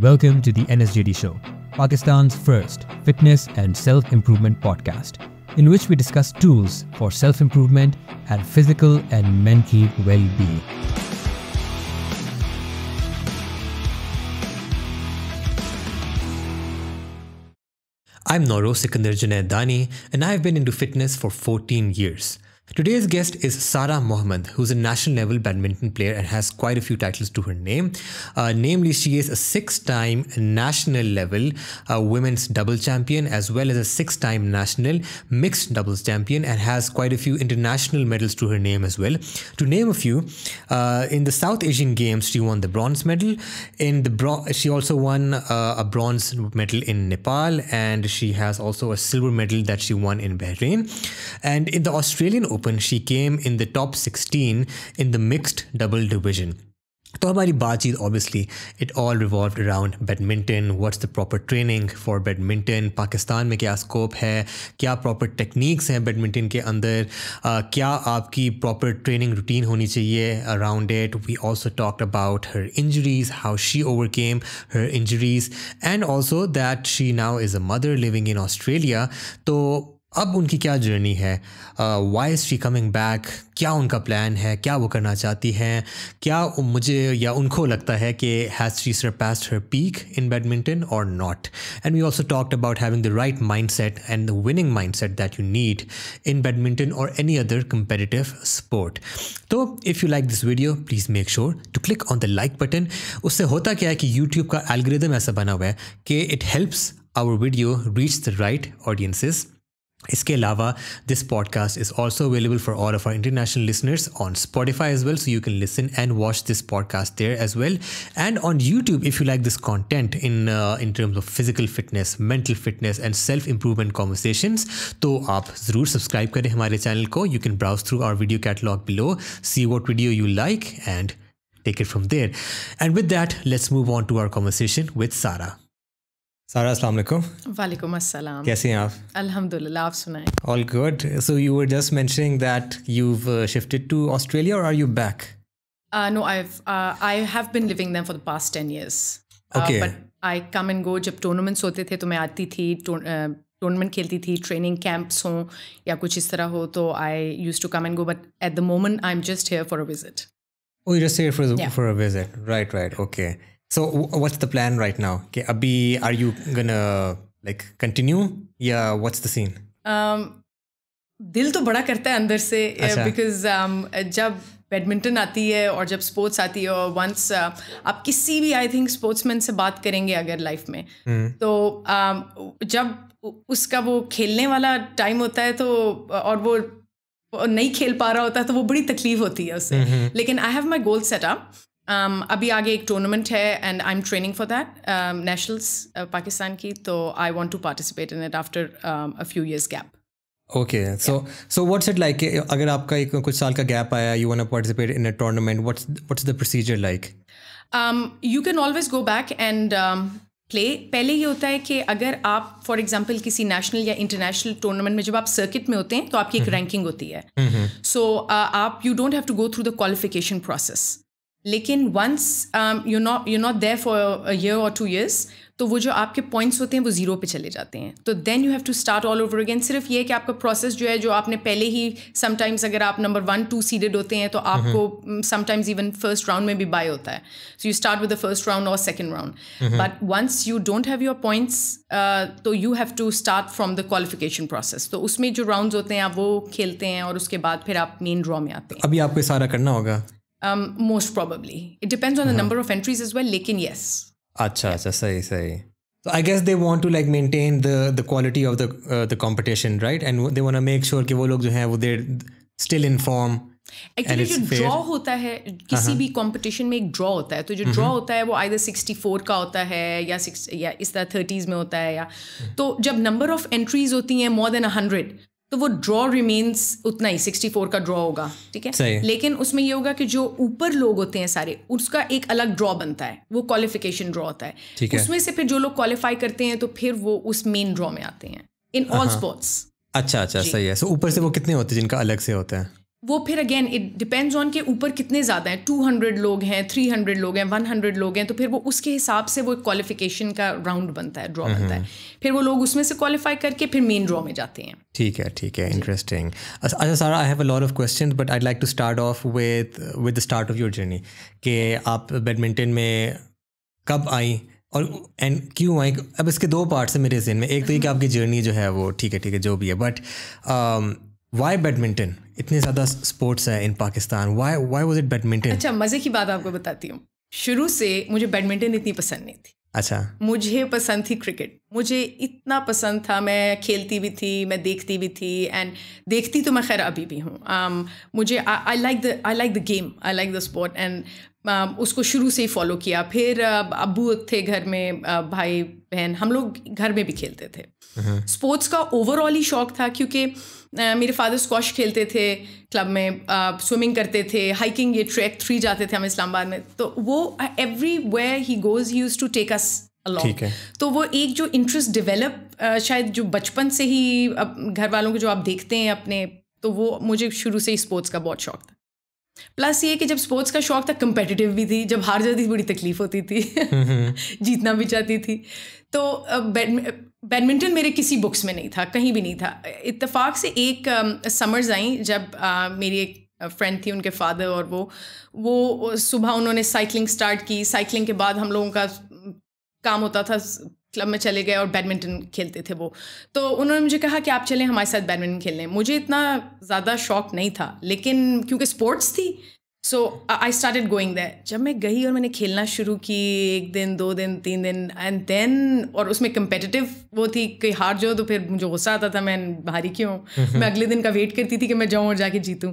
Welcome to the NSJD Show, Pakistan's first fitness and self improvement podcast, in which we discuss tools for self improvement and physical and mental well being. I'm Noro Sikandar Junaid Dani, and I've been into fitness for 14 years. Today's guest is Sara Mohammed, who's a national level badminton player and has quite a few titles to her name. Uh, namely, she is a six time national level uh, women's double champion as well as a six time national mixed doubles champion and has quite a few international medals to her name as well. To name a few, uh, in the South Asian Games, she won the bronze medal. In the bro- She also won uh, a bronze medal in Nepal and she has also a silver medal that she won in Bahrain. And in the Australian Open, open she came in the top 16 in the mixed double division तो हमारी बातचीत obviously it all revolve around badminton what's the proper training for badminton Pakistan में क्या scope है क्या proper techniques हैं badminton के अंदर uh, क्या आपकी प्रॉपर ट्रेनिंग रूटीन होनी चाहिए around it we also talked about her injuries how she overcame her injuries and also that she now is a mother living in Australia तो अब उनकी क्या जर्नी है why is she coming back क्या उनका plan है क्या वो करना चाहती हैं क्या मुझे या उनको लगता है कि has she surpassed her peak in badminton और not and we also talked about having the right mindset and the winning mindset that you need in badminton और एनी अदर कंपेटिटिव स्पोर्ट तो if you like this video please make sure to click on the like button उससे होता क्या है कि YouTube का algorithm ऐसा बना हुआ है कि it helps our video reach the right audiences इसके अलावा this podcast is also available for all of our international listeners on Spotify as well so you can listen and watch this podcast there as well and on YouTube if you like this content in in terms of physical fitness mental fitness and self improvement conversation तो आप ज़रूर subscribe करें हमारे channel को you can browse through our video catalogue below see what video you like and take it from there and with that let's move on to our conversation with Sara Sara अस्सलाम वालेकुम वालेकुम अस्सलाम कैसे हैं आप अल्हम्दुलिल्लाह आप सुनाएं all good so you were just mentioning that you shifted to Australia और are you back no I I have been living them for the past ten years but I come and go जब tournaments होते थे तो मैं आती थी tournament uh, खेलती थी ट्रेनिंग कैंप्स हों या कुछ इस तरह हो तो I use to come and go but at the moment I am just here for a visit Oh, you're just here for, the, yeah. for a visit. Right, Okay. So what's the plan right now? Okay, Abhi, are you gonna like continue? Yeah, what's the scene? Um, दिल तो बड़ा करता है अंदर से because अच्छा। um, जब badminton आती है और जब स्पोर्ट्स आती है और वंस uh, आप किसी भी आई थिंक स्पोर्ट्समैन से बात करेंगे अगर लाइफ में mm. तो um, जब उसका वो खेलने वाला टाइम होता है तो और वो नहीं खेल पा रहा होता है तो वो बड़ी तकलीफ होती है उससे hmm. Hmm, hmm. लेकिन I have my goal setup um, अभी आगे एक टूर्नामेंट है and I am training for that nationals Pakistan की तो I want to participate in it after a few years gap okay so so what's it like अगर आपका एक कुछ साल का गैप आया you want to participate in a tournament what's what's the procedure like you can always go back and play पहले ये होता है कि अगर आप फॉर एग्जाम्पल किसी नेशनल या इंटरनेशनल टूर्नामेंट में जब आप सर्किट में होते हैं तो आपकी एक रैंकिंग हम्म। होती है सो हम्म, हम्म। uh, आप you don't have to go through the qualification process लेकिन once you not you not there for year और टू ईयर्स तो वो जो आपके पॉइंट्स होते हैं वो ज़ीरो पे चले जाते हैं तो then you have to start all over again सिर्फ ये कि आपका प्रोसेस जो है जो आपने पहले ही समटाइम्स अगर आप नंबर वन टू सीडेड होते हैं तो आपको समटाइम्स इवन फर्स्ट राउंड में भी बाय होता है so you start with the first round और second round but once you don't have your points तो you have to start from the qualification process तो उसमें जो राउंड होते हैं आप वो खेलते हैं और उसके बाद फिर आप मेन ड्रॉ में आते हैं अभी आपको सारा करना होगा um, most probably. It depends on the uh-huh. number of entries as well. Lekin yes. Acha, acha, sahi, sahi. So I guess they want to like maintain the the quality of the uh, the competition, right? And they want to make sure कि वो लोग जो हैं वो they still inform. Actually जो draw होता है किसी भी कंपटीशन में एक ड्रॉ होता है तो जो ड्रॉ होता है वो आइदर सिक्सटी फोर का होता है या सिक्स या इस तरह थर्टीज में होता है या तो जब नंबर ऑफ एंट्रीज होती हैं मोर देन हंड्रेड तो वो ड्रॉ रिमेन्स उतना ही सिक्सटी फोर का ड्रॉ होगा ठीक है लेकिन उसमें ये होगा कि जो ऊपर लोग होते हैं सारे उसका एक अलग ड्रॉ बनता है वो क्वालिफिकेशन ड्रॉ होता है उसमें से फिर जो लोग क्वालिफाई करते हैं तो फिर वो उस मेन ड्रॉ में आते हैं इन ऑल स्पोर्ट्स अच्छा अच्छा सही है सो ऊपर से वो कितने होते हैं जिनका अलग से होता है वो फिर अगेन इट डिपेंड्स ऑन के ऊपर कितने ज़्यादा हैं टू हंड्रेड लोग हैं थ्री हंड्रेड लोग हैं वन हंड्रेड लोग हैं तो फिर वो उसके हिसाब से वो क्वालिफिकेशन का राउंड बनता है ड्रॉ हम्म, बनता है हम्म। फिर वो लोग उसमें से क्वालिफाई करके फिर मेन ड्रॉ में जाते हैं ठीक है ठीक है इंटरेस्टिंग अच्छा सारा I have a lot of question but I like to start off with with the start of your journey कि आप बैडमिंटन में कब आई और एंड क्यों आई अब इसके दो पार्ट्स हैं मेरे जहन में एक तो ये कि आपकी जर्नी जो है वो ठीक है ठीक है जो भी है बट वाई बैडमिंटन इतने ज़्यादा स्पोर्ट्स है in Pakistan why why was it badminton अच्छा मज़े की बात आपको बताती हूँ शुरू से मुझे बैडमिंटन इतनी पसंद नहीं थी अच्छा मुझे पसंद थी क्रिकेट मुझे इतना पसंद था मैं खेलती भी थी मैं देखती भी थी एंड देखती तो मैं खैर अभी भी हूँ um, मुझे I like the I like the game I like the sport and उसको शुरू से ही फॉलो किया फिर uh, अबू थे घर में uh, भाई बहन हम लोग घर में भी खेलते थे स्पोर्ट्स हम्म। का ओवरऑल ही शौक था क्योंकि मेरे फादर स्क्वाश खेलते थे क्लब में स्विमिंग करते थे हाइकिंग ये ट्रैक थ्री जाते थे हम इस्लामाबाद में तो वो एवरी वे ही goes use to take us ठीक है तो वो एक जो इंटरेस्ट डेवलप शायद जो बचपन से ही घर वालों को जो आप देखते हैं अपने तो वो मुझे शुरू से ही स्पोर्ट्स का बहुत शौक था प्लस ये कि जब स्पोर्ट्स का शौक था कंपेटिटिव भी थी जब हार जाती थी बड़ी तकलीफ होती थी हम्म, हम्म। जीतना भी चाहती थी तो बैडमिंटन मेरे किसी बुक्स में नहीं था कहीं भी नहीं था इत्तेफाक से एक समर्स आई जब आ, मेरी एक फ्रेंड थी उनके फादर और वो वो सुबह उन्होंने साइकिलिंग स्टार्ट की साइकिलिंग के बाद हम लोगों का काम होता था क्लब में चले गए और बैडमिंटन खेलते थे वो तो उन्होंने मुझे कहा कि आप चलें हमारे साथ बैडमिंटन खेलने मुझे इतना ज़्यादा शौक नहीं था लेकिन क्योंकि स्पोर्ट्स थी so I started going there जब मैं गई और मैंने खेलना शुरू की एक दिन दो दिन तीन दिन एंड देन और उसमें कंपेटिटिव वो थी कि हार जाओ तो फिर मुझे गुस्सा आता था मैं भारी क्यों मैं अगले दिन का वेट करती थी कि मैं जाऊँ और जाके जीतूँ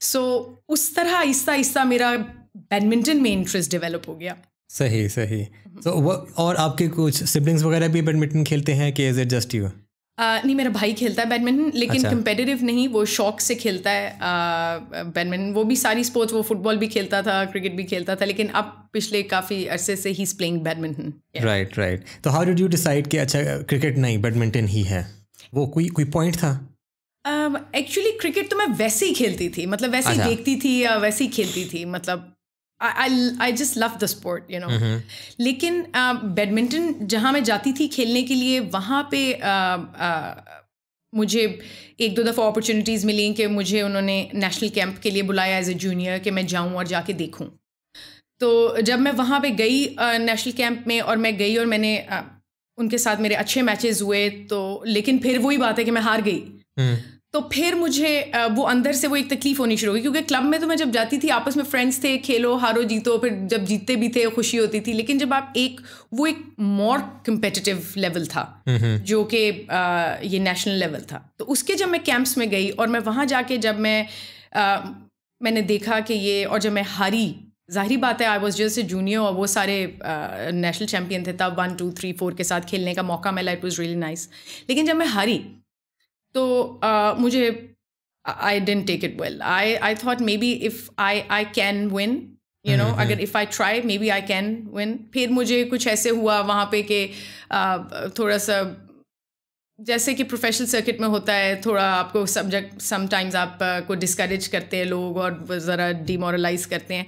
सो so, उस तरह आहिस्ता आहिस्ता मेरा बैडमिंटन में इंटरेस्ट डेवलप हो गया सही सही तो so, और आपके कुछ सिबलिंग्स वगैरह भी बैडमिंटन खेलते हैं कि इज़ इट जस्ट यू नहीं मेरा भाई खेलता है बैडमिंटन लेकिन कंपेटिटिव अच्छा। नहीं वो शौक से खेलता है बैडमिंटन वो भी सारी स्पोर्ट्स वो फुटबॉल भी खेलता था क्रिकेट भी खेलता था लेकिन अब पिछले काफ़ी अरसे से ही प्लेइंग बैडमिंटन राइट राइट तो हाउ डिड यू डिसाइड कि अच्छा क्रिकेट नहीं बैडमिंटन ही है वो कोई कोई पॉइंट था एक्चुअली uh, क्रिकेट तो मैं वैसे ही खेलती थी मतलब वैसे ही अच्छा। देखती थी या वैसे ही खेलती थी मतलब I I just love the sport you know लेकिन बैडमिंटन um, जहाँ मैं जाती थी खेलने के लिए वहाँ पे um, uh, मुझे एक दो दफ़ा अपॉर्चुनिटीज़ मिली कि मुझे उन्होंने नेशनल कैंप के लिए बुलाया एज ए जूनियर कि मैं जाऊँ और जाके देखूँ तो जब मैं वहाँ पे गई नेशनल uh, कैंप में और मैं गई और मैंने uh, उनके साथ मेरे अच्छे मैचेस हुए तो लेकिन फिर वही बात है कि मैं हार गई हम्म। तो फिर मुझे वो अंदर से वो एक तकलीफ होनी शुरू हो गई क्योंकि क्लब में तो मैं जब जाती थी आपस में फ्रेंड्स थे खेलो हारो जीतो फिर जब जीतते भी थे खुशी होती थी लेकिन जब आप एक वो एक मोर कम्पिटिटिव लेवल था जो कि ये नेशनल लेवल था तो उसके जब मैं कैंप्स में गई और मैं वहाँ जाके जब मैं आ, मैंने देखा कि ये और जब मैं हारी जाहिर बात है I was just a junior और वो सारे नेशनल चैम्पियन थे तब वन टू थ्री फोर के साथ खेलने का मौका मिला इट वॉज़ रियली नाइस लेकिन जब मैं हारी तो uh, मुझे I didn't take it well I I thought maybe if I I can win you know अगर if I try maybe I can win फिर मुझे कुछ ऐसे हुआ वहाँ पे कि uh, थोड़ा सा जैसे कि प्रोफेशनल सर्किट में होता है थोड़ा आपको सब्जेक्ट समटाइम्स uh, को डिस्करेज करते हैं लोग और ज़रा डिमोरलाइज करते हैं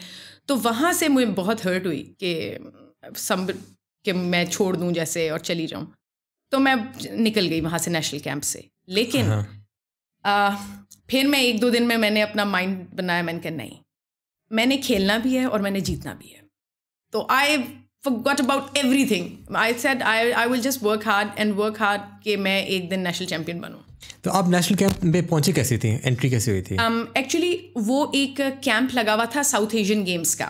तो वहाँ से मुझे बहुत हर्ट हुई कि सम कि मैं छोड़ दूँ जैसे और चली जाऊँ तो मैं निकल गई वहाँ से नेशनल कैंप से लेकिन हाँ। आ, फिर मैं एक दो दिन में मैंने अपना माइंड बनाया मैंने कहा नहीं मैंने खेलना भी है और मैंने जीतना भी है तो I got about everything I set I I will just work hard and work hard कि मैं एक दिन नेशनल चैम्पियन बनूँ तो आप नेशनल कैंप में पहुंचे कैसे थे एंट्री कैसे हुई थी एक्चुअली um, वो एक कैंप लगा हुआ था साउथ एशियन गेम्स का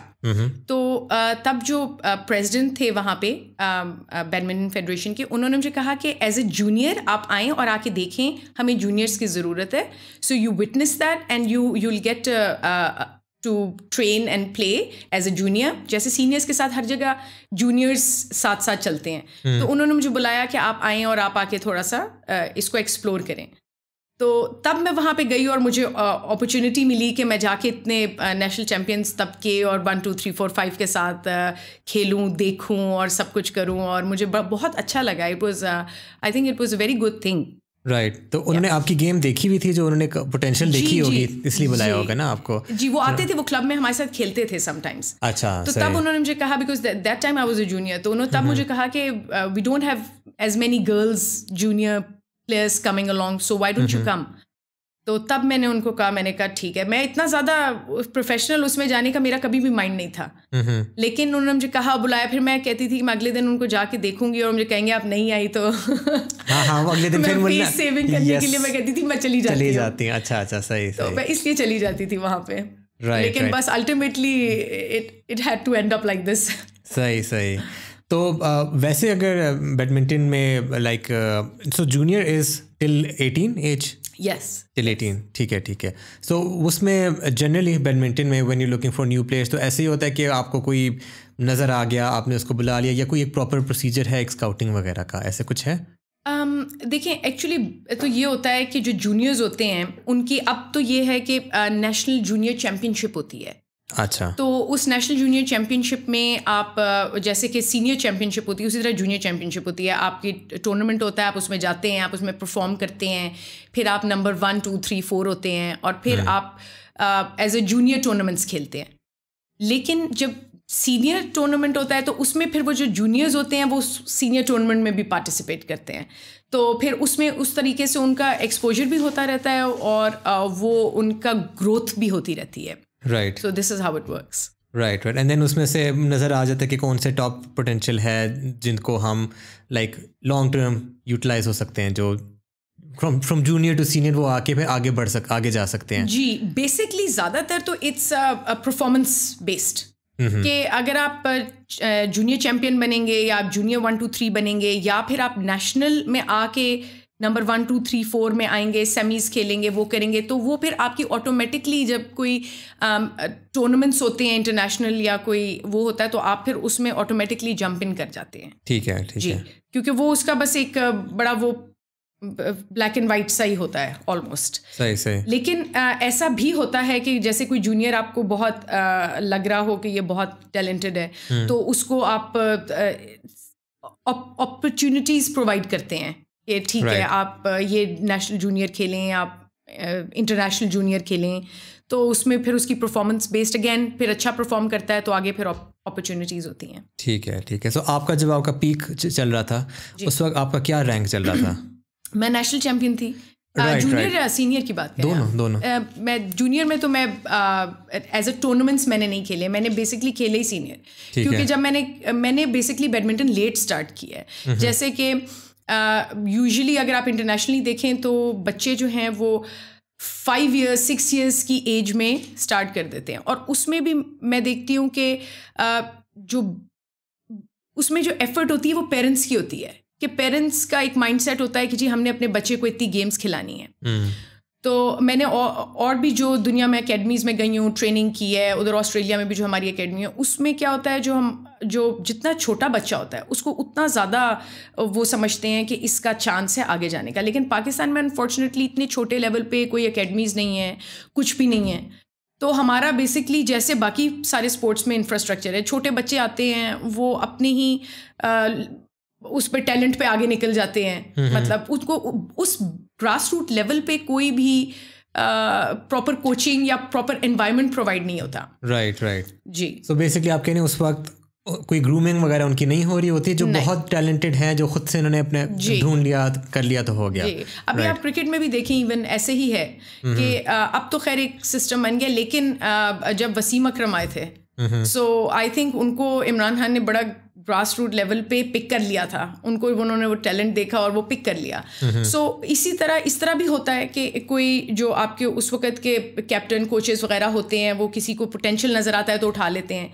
तो uh, तब जो प्रेसिडेंट uh, थे वहाँ पे बैडमिंटन um, फेडरेशन uh, के उन्होंने मुझे कहा कि एज ए जूनियर आप आएँ और आके देखें हमें जूनियर्स की ज़रूरत है so you witness that and you you'll get to train and play as a junior जैसे सीनियर्स के साथ हर जगह जूनियर्स साथ साथ चलते हैं hmm. तो उन्होंने मुझे बुलाया कि आप आएँ और आप आके थोड़ा सा इसको एक्सप्लोर करें तो तब मैं वहाँ पे गई और मुझे अपॉर्चुनिटी मिली कि मैं जाके इतने नेशनल चैम्पियंस तब के और one two three four five के साथ खेलूँ देखूँ और सब कुछ करूँ और मुझे बहुत अच्छा लगा it was I think it was a very good thing right right. तो उन्होंने yes. आपकी गेम देखी भी थी जो उन्होंने पोटेंशियल देखी होगी इसलिए बुलाया होगा ना आपको जी वो आते तो- थे वो क्लब में हमारे साथ खेलते थे समटाइम्स अच्छा तो तब उन्होंने मुझे कहा because that time I was a junior तो उन्होंने तब मुझे कहा कि we don't have as many girls junior players coming along so why don't you come तो तब मैंने उनको कहा मैंने कहा ठीक है मैं इतना ज़्यादा प्रोफेशनल उसमें जाने का मेरा कभी भी माइंड नहीं था नहीं। लेकिन उन्होंने मुझे कहा बुलाया फिर मैं कहती थी कि मैं अगले दिन उनको जाके देखूंगी और मुझे कहेंगे आप नहीं आई तो हाँ, हाँ, अगले दिन मैं सेविंग करने के लिए मैं कहती थी मैं चली जाती चली जाती अच्छा अच्छा सही तो मैं इसलिए चली जाती थी वहां पे लेकिन बस ultimately it it to end up like this सही सही तो वैसे अगर बैडमिंटन में like so junior is till eighteen age yes till eighteen ठीक है ठीक है सो so, उसमें जनरली बैडमिंटन में when you looking for new players तो ऐसे ही होता है कि आपको कोई नज़र आ गया आपने उसको बुला लिया या कोई एक प्रॉपर प्रोसीजर है एक स्काउटिंग वगैरह का ऐसे कुछ है um, देखिए एक्चुअली तो ये होता है कि जो जूनियर्स होते हैं उनकी अब तो ये है कि नेशनल जूनियर चैम्पियनशिप होती है अच्छा तो उस नेशनल जूनियर चैंपियनशिप में आप जैसे कि सीनियर चैंपियनशिप होती है उसी तरह जूनियर चैंपियनशिप होती है आपकी टूर्नामेंट होता है आप उसमें जाते हैं आप उसमें परफॉर्म करते हैं फिर आप number one two three four होते हैं और फिर हम्म। आप एज ए जूनियर टूर्नामेंट्स खेलते हैं लेकिन जब सीनियर टूर्नामेंट होता है तो उसमें फिर वो जो जूनियर्स होते हैं वो सीनियर टूर्नामेंट में भी पार्टिसिपेट करते हैं तो फिर उसमें उस तरीके से उनका एक्सपोजर भी होता रहता है और वो उनका ग्रोथ भी होती रहती है right so this is how it works right right and then उसमें से नज़र आ जाता है कि कौन से टॉप पोटेंशियल है जिनको हम लाइक लॉन्ग टर्म यूटिलाइज हो सकते हैं जो from from junior to senior वो आके फिर आगे बढ़ सक आगे जा सकते हैं जी बेसिकली ज़्यादातर तो इट्स परफॉर्मेंस बेस्ड कि अगर आप जूनियर चैंपियन बनेंगे या आप जूनियर वन टू थ्री बनेंगे या फिर आप नेशनल में आके number one two three four में आएंगे सेमीज खेलेंगे वो करेंगे तो वो फिर आपकी ऑटोमेटिकली जब कोई टूर्नामेंट्स um, होते हैं इंटरनेशनल या कोई वो होता है तो आप फिर उसमें ऑटोमेटिकली जंप इन कर जाते हैं ठीक है ठीक जी है। क्योंकि वो उसका बस एक uh, बड़ा वो ब्लैक एंड वाइट सा ही होता है ऑलमोस्ट सही सही लेकिन आ, uh, ऐसा भी होता है कि जैसे कोई जूनियर आपको बहुत आ, uh, लग रहा हो कि ये बहुत टैलेंटेड है हम्म। तो उसको आप अपॉर्चुनिटीज़ प्रोवाइड करते हैं कि ठीक right. है आप ये नेशनल जूनियर खेलें आप इंटरनेशनल जूनियर खेलें तो उसमें फिर उसकी परफॉर्मेंस बेस्ड अगेन फिर अच्छा परफॉर्म करता है तो आगे फिर अपॉर्चुनिटीज होती हैं ठीक है ठीक है सो so, आपका जब आपका पीक चल रहा था उस वक्त आपका क्या रैंक चल रहा था मैं नेशनल चैम्पियन थी जूनियर या सीनियर की बात दोनों दोनों मैं जूनियर में तो मैं एज अ टूर्नामेंट्स मैंने नहीं खेले मैंने बेसिकली खेले ही सीनियर क्योंकि जब मैंने मैंने बेसिकली बैडमिंटन लेट स्टार्ट किया है हम्म। जैसे कि यूजुअली uh, अगर आप इंटरनेशनली देखें तो बच्चे जो हैं वो फाइव ईयर्स सिक्स ईयर्स की एज में स्टार्ट कर देते हैं और उसमें भी मैं देखती हूँ कि uh, जो उसमें जो एफर्ट होती है वो पेरेंट्स की होती है कि पेरेंट्स का एक माइंडसेट होता है कि जी हमने अपने बच्चे को इतनी गेम्स खिलानी है hmm. तो मैंने और, भी जो दुनिया में अकेडमीज़ में गई हूँ ट्रेनिंग की है उधर ऑस्ट्रेलिया में भी जो हमारी अकेडमी है उसमें क्या होता है जो हम जो जितना छोटा बच्चा होता है उसको उतना ज़्यादा वो समझते हैं कि इसका चांस है आगे जाने का लेकिन पाकिस्तान में अनफॉर्चुनेटली इतने छोटे लेवल पे कोई अकेडमीज़ नहीं है कुछ भी नहीं है तो हमारा बेसिकली जैसे बाकी सारे स्पोर्ट्स में इंफ्रास्ट्रक्चर है छोटे बच्चे आते हैं वो अपने ही आ, उस पर टैलेंट पे आगे निकल जाते हैं हम्म, हम्म। मतलब उसको उस ग्रास रूट लेवल पे कोई भी प्रॉपर uh, कोचिंग या प्रॉपर एनवायरमेंट प्रोवाइड नहीं होता राइट right, राइट right. जी सो so बेसिकली आप कहने उस वक्त कोई ग्रूमिंग वगैरह उनकी नहीं हो रही होती जो बहुत टैलेंटेड हैं जो खुद से उन्होंने अपने ढूंढ लिया कर लिया तो हो गया अभी right. आप क्रिकेट में भी देखें इवन ऐसे ही है कि अब तो खैर एक सिस्टम बन गया लेकिन जब वसीम अक्रम आए थे सो आई थिंक उनको इमरान खान ने बड़ा ग्रास रूट लेवल पे पिक कर लिया था उनको उन्होंने वो टैलेंट देखा और वो पिक कर लिया सो so, इसी तरह इस तरह भी होता है कि कोई जो आपके उस वक्त के कैप्टन कोचेस वगैरह होते हैं वो किसी को पोटेंशियल नज़र आता है तो उठा लेते हैं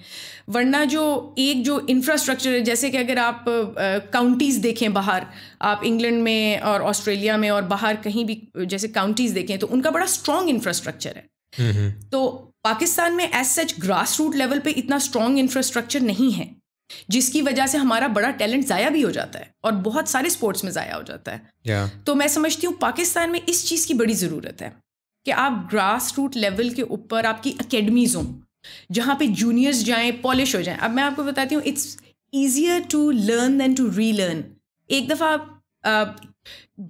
वरना जो एक जो इंफ्रास्ट्रक्चर है जैसे कि अगर आप काउंटीज़ देखें बाहर आप इंग्लैंड में और ऑस्ट्रेलिया में और बाहर कहीं भी जैसे काउंटीज़ देखें तो उनका बड़ा स्ट्रॉन्ग इंफ्रास्ट्रक्चर है तो पाकिस्तान में as such grass root level पे इतना स्ट्रॉन्ग इंफ्रास्ट्रक्चर नहीं है जिसकी वजह से हमारा बड़ा टैलेंट ज़ाया भी हो जाता है और बहुत सारे स्पोर्ट्स में ज़ाया हो जाता है yeah. तो मैं समझती हूँ पाकिस्तान में इस चीज़ की बड़ी ज़रूरत है कि आप ग्रास रूट लेवल के ऊपर आपकी अकेडमीज हों जहाँ पे जूनियर्स जाएं पॉलिश हो जाएं अब मैं आपको बताती हूँ it's easier to learn than to relearn एक दफ़ा आप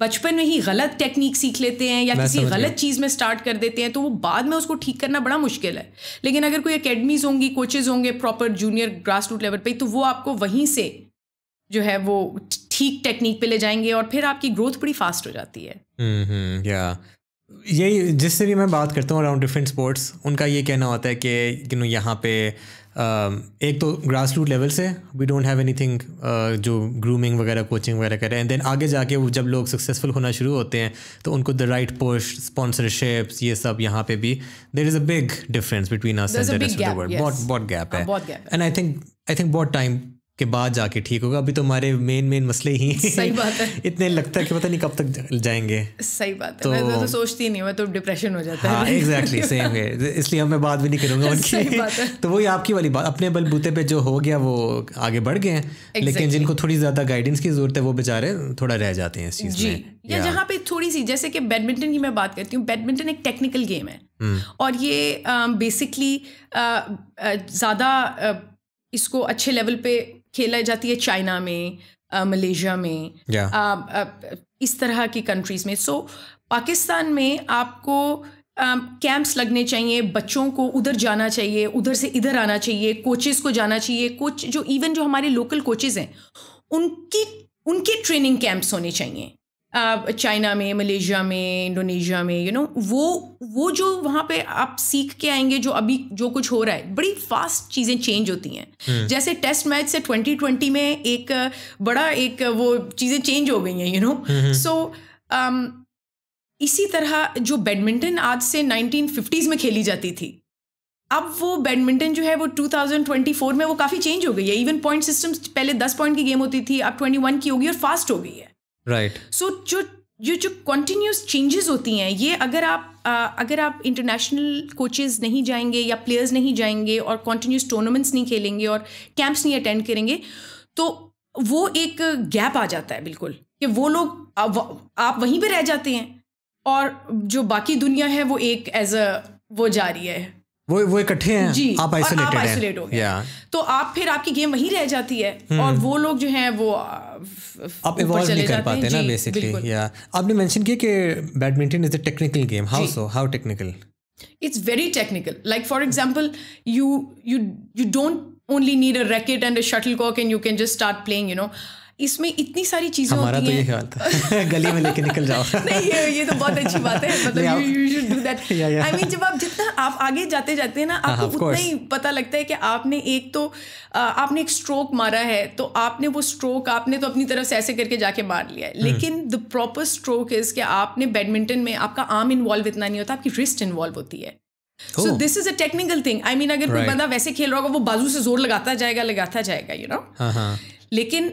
बचपन में ही गलत टेक्निक सीख लेते हैं या किसी गलत चीज़ में स्टार्ट कर देते हैं तो वो बाद में उसको ठीक करना बड़ा मुश्किल है लेकिन अगर कोई अकेडमीज होंगी कोचेज होंगे proper junior grass root level पर तो वो आपको वहीं से जो है वो ठीक टेक्निक पे ले जाएंगे और फिर आपकी ग्रोथ बड़ी फास्ट हो जाती है हम्म, हम्म, या यही जिससे भी मैं बात करता हूँ अराउंड डिफरेंट स्पोर्ट्स उनका ये कहना होता है कि यू नो यहाँ पे Um, एक तो ग्रास रूट लेवल से we don't have anything जो ग्रूमिंग वगैरह कोचिंग वगैरह करें हैं देन आगे जाके वो जब लोग सक्सेसफुल होना शुरू होते हैं तो उनको द राइट पोस्ट स्पॉन्सरशिप्स ये सब यहाँ पे भी there is a big difference between us and the world बहुत बहुत गैप है and I think I think बहुत टाइम के बाद जाके ठीक होगा अभी तो हमारे मेन मेन मसले ही सही बात है इतने लगता है कि पता नहीं कब तक जाएंगे सही बात है तो, मैं तो तो सोचती नहीं मैं तो डिप्रेशन हो जाता हाँ, है एग्जैक्टली सेम है इसलिए अब मैं बात भी नहीं करूंगा उनकी सही बात है तो वही आपकी वाली बात अपने बलबूते पे जो हो गया वो आगे बढ़ गए हैं exactly. लेकिन जिनको थोड़ी ज्यादा गाइडेंस की जरूरत है वो बेचारे थोड़ा रह जाते हैं इस चीज में या जहाँ पे थोड़ी सी जैसे कि बैडमिंटन की मैं बात करती हूँ बैडमिंटन एक टेक्निकल गेम है हम्म। और ये बेसिकली ज़्यादा इसको अच्छे लेवल पे खेला जाती है चाइना में मलेशिया में yeah. आ, आ, इस तरह की कंट्रीज में सो so, पाकिस्तान में आपको कैंप्स लगने चाहिए बच्चों को उधर जाना चाहिए उधर से इधर आना चाहिए कोचेस को जाना चाहिए कोच जो इवन जो हमारे लोकल कोचेस हैं उनकी उनके ट्रेनिंग कैंप्स होने चाहिए चाइना uh, में मलेशिया में इंडोनेशिया में यू you नो know, वो वो जो वहाँ पे आप सीख के आएंगे जो अभी जो कुछ हो रहा है बड़ी फास्ट चीज़ें चेंज होती हैं हम्म। जैसे टेस्ट मैच से 2020 में एक uh, बड़ा एक uh, वो चीज़ें चेंज हो गई हैं यू नो सो इसी तरह जो बैडमिंटन आज से 1950s में खेली जाती थी अब वो बैडमिंटन जो है वो 2024 में वो काफ़ी चेंज हो गई है इवन पॉइंट सिस्टम पहले 10 पॉइंट की गेम होती थी अब 21 की होगी और फास्ट हो गई है राइट सो जो ये जो कंटिन्यूस चेंजेस होती हैं ये अगर आप आ, अगर आप इंटरनेशनल कोचेज नहीं जाएंगे या प्लेयर्स नहीं जाएंगे और कंटिन्यूस टूर्नामेंट्स नहीं खेलेंगे और कैंप्स नहीं अटेंड करेंगे तो वो एक गैप आ जाता है बिल्कुल कि वो लोग आप वहीं पे रह जाते हैं और जो बाकी दुनिया है वो एक एज अ वो जा रही है वो वो इकट्ठे हैं जी आप आइसोलेटेड आप आइसोलेट हो गए yeah. तो आप फिर आपकी गेम वहीं रह जाती है hmm. और वो लोग जो हैं वो आप इवॉल्व नहीं कर पाते ना बेसिकली या आपने मेंशन किया कि badminton is a technical game how so how technical it's very technical like for example you you you don't only need a racket and a shuttlecock and you can just start playing you know इसमें इतनी सारी चीजें हमारा होती तो ये ख्याल था गली में लेके निकल जाओ नहीं ये ये तो बहुत अच्छी बात है मतलब you should do that I mean जब आप जितना आप आगे जाते जाते हैं ना हाँ, आपको उतना ही पता लगता है कि आपने एक तो आपने एक स्ट्रोक मारा है तो आपने वो स्ट्रोक आपने तो अपनी तरफ से ऐसे करके जाके मार लिया है हम्म। लेकिन द प्रॉपर स्ट्रोक इज कि आपने बैडमिंटन में आपका आर्म इन्वॉल्व इतना नहीं होता आपकी रिस्ट इन्वॉल्व होती है so this is a technical thing I mean अगर कोई बंदा वैसे खेल रहा होगा वो बाजू से जोर लगाता जाएगा लगाता जाएगा यू नो हाँ, हाँ। लेकिन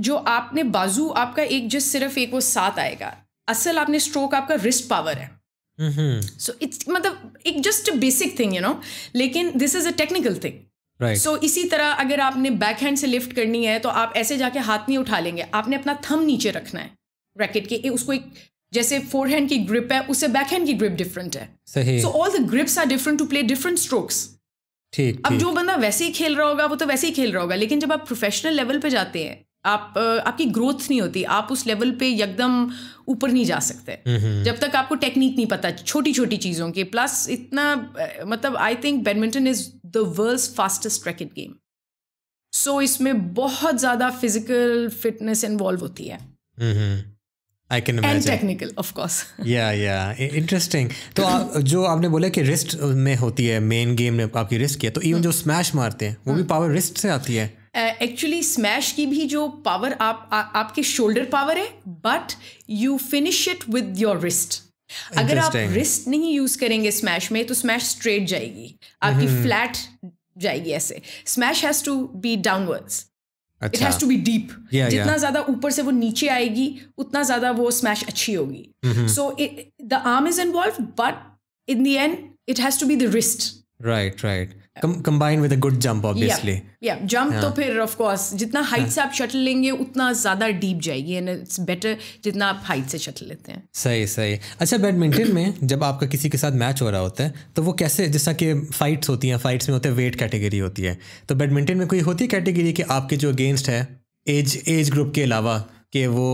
जो आपने बाजू आपका एक जिस सिर्फ एक वो सात आएगा असल आपने स्ट्रोक आपका रिस्ट पावर है सो हम्म। इट्स मतलब एक just basic thing you know लेकिन this is a technical thing so इसी तरह अगर आपने बैक हैंड से लिफ्ट करनी है तो आप ऐसे जाके हाथ नहीं उठा लेंगे आपने अपना थम नीचे रखना है रैकेट के उसको एक जैसे फोर हैंड की ग्रिप है उससे बैक हैंड की ग्रिप डिफरेंट है so all the grips are different to play different strokes ठीक अब जो बंदा वैसे ही खेल रहा होगा वो तो वैसे ही खेल रहा होगा लेकिन जब आप प्रोफेशनल लेवल पे जाते हैं आप आपकी ग्रोथ नहीं होती आप उस लेवल पे एकदम ऊपर नहीं जा सकते हम्म, हम्म। जब तक आपको टेक्निक नहीं पता छोटी छोटी चीज़ों के प्लस इतना मतलब I think badminton is the world fastest racket game so इसमें बहुत ज़्यादा फिजिकल फिटनेस इन्वॉल्व होती है hmm, I can and technical of course या या इंटरेस्टिंग तो आप जो आपने बोला कि रिस्ट में होती है मेन गेम में आपकी रिस्ट की है तो इवन हम्म। जो स्मैश मारते हैं वो भी पावर हम्म। रिस्ट से आती है एक्चुअली uh, स्मैश की भी जो पावर आप आ, आपके शोल्डर पावर है but you finish it with your wrist अगर आप रिस्ट नहीं यूज करेंगे स्मैश में तो स्मैश स्ट्रेट जाएगी आपकी फ्लैट हम्म। mm-hmm. जाएगी ऐसे smash has to be downwards it has to be deep जितना ज्यादा ऊपर से वो नीचे आएगी उतना ज्यादा वो स्मैश अच्छी होगी so the arm is involve but in the end it has to be the wrist right right combine with a good jump obviously या जंप तो फिर ऑफ कोर्स जितना हाइट से आप शटल लेंगे उतना ज्यादा डीप जाएगी एंड इट्स बेटर जितना आप हाइट से शटल लेते हैं सही सही अच्छा बैडमिंटन में जब आपका किसी के साथ मैच हो रहा होता है तो वो कैसे जैसा कि फाइट्स होती हैं फाइट्स में होते हैं वेट कैटेगरी होती है तो बैडमिंटन में कोई होती है कैटेगरी कि आपके जो अगेंस्ट है एज एज ग्रुप के अलावा कि वो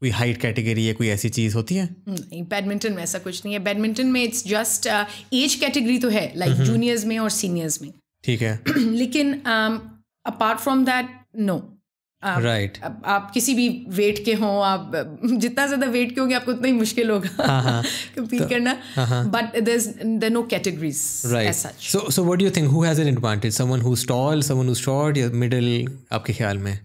कोई हाइट कैटेगरी है कोई ऐसी चीज होती है नहीं बैडमिंटन में ऐसा कुछ नहीं है बैडमिंटन में इट्स जस्ट एज कैटेगरी तो है लाइक like जूनियर्स में और सीनियर्स में ठीक है लेकिन apart from that no right right. आप किसी भी वेट के हों आप जितना ज्यादा वेट के होंगे आपको उतना ही मुश्किल होगा कंपीट हाँ, हाँ। तो, करना but there is there no categories as such so so what do you think who has an advantage someone who is tall someone who is short या मिडिल आपके ख्याल में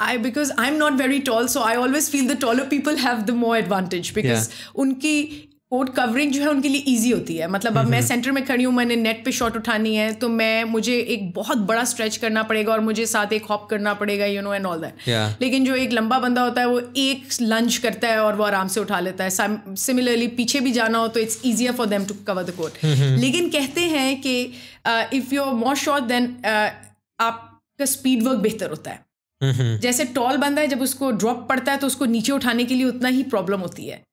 I because I'm not very tall, so I always feel the taller people have the more advantage because yeah. उनकी court covering जो है उनके लिए easy होती है मतलब अब मैं सेंटर mm-hmm. में खड़ी हूँ मैंने नेट पे शॉट उठानी है तो मैं मुझे एक बहुत बड़ा स्ट्रेच करना पड़ेगा और मुझे साथ एक हॉप करना पड़ेगा you know and all that लेकिन जो एक लंबा बंदा होता है वो एक लंच करता है और वो आराम से उठा लेता है सिमिलरली पीछे भी जाना हो तो it's easier for them to cover the court लेकिन कहते हैं कि if you are more short then आपका स्पीड वर्क बेहतर होता है Mm-hmm. जैसे टॉल बंदा है जब उसको ड्रॉप पड़ता है तो उसको नीचे उठाने के लिए उतना ही प्रॉब्लम होती है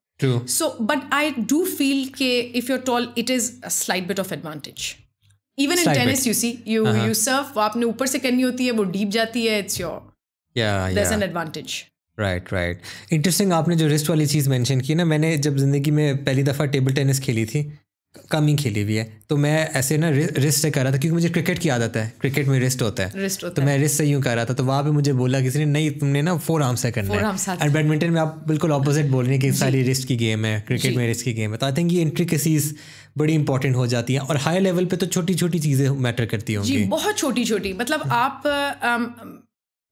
so but I do feel के if you're tall it is slight bit of advantage even in tennis you see you you serve आपने ऊपर से करनी होती है वो डीप जाती है it's your an advantage right right interesting आपने जो रिस्ट वाली चीज़ मेंशन की ना मैंने जब जिंदगी में पहली दफ़ा टेबल टेनिस खेली थी कम ही खेली हुई है तो मैं ऐसे ना रिस्ट से कर रहा था क्योंकि मुझे क्रिकेट की आदत है क्रिकेट में रिस्ट होता है रिस्ट होता तो है। मैं रिस्ट से यूँ कर रहा था तो वहाँ पे मुझे बोला किसी ने नहीं तुमने ना फोर आर्म से करना है एंड बैडमिंटन में आप बिल्कुल अपोजिट बोल रहे हैं कि सारी रिस्ट की गेम है क्रिकेट में रिस्ट की गेम है तो आई थिंक ये इंट्रिकसीज बड़ी इंपॉर्टेंट हो जाती है और हाई लेवल पे तो छोटी छोटी चीज़ें मैटर करती होंगी बहुत छोटी छोटी मतलब आप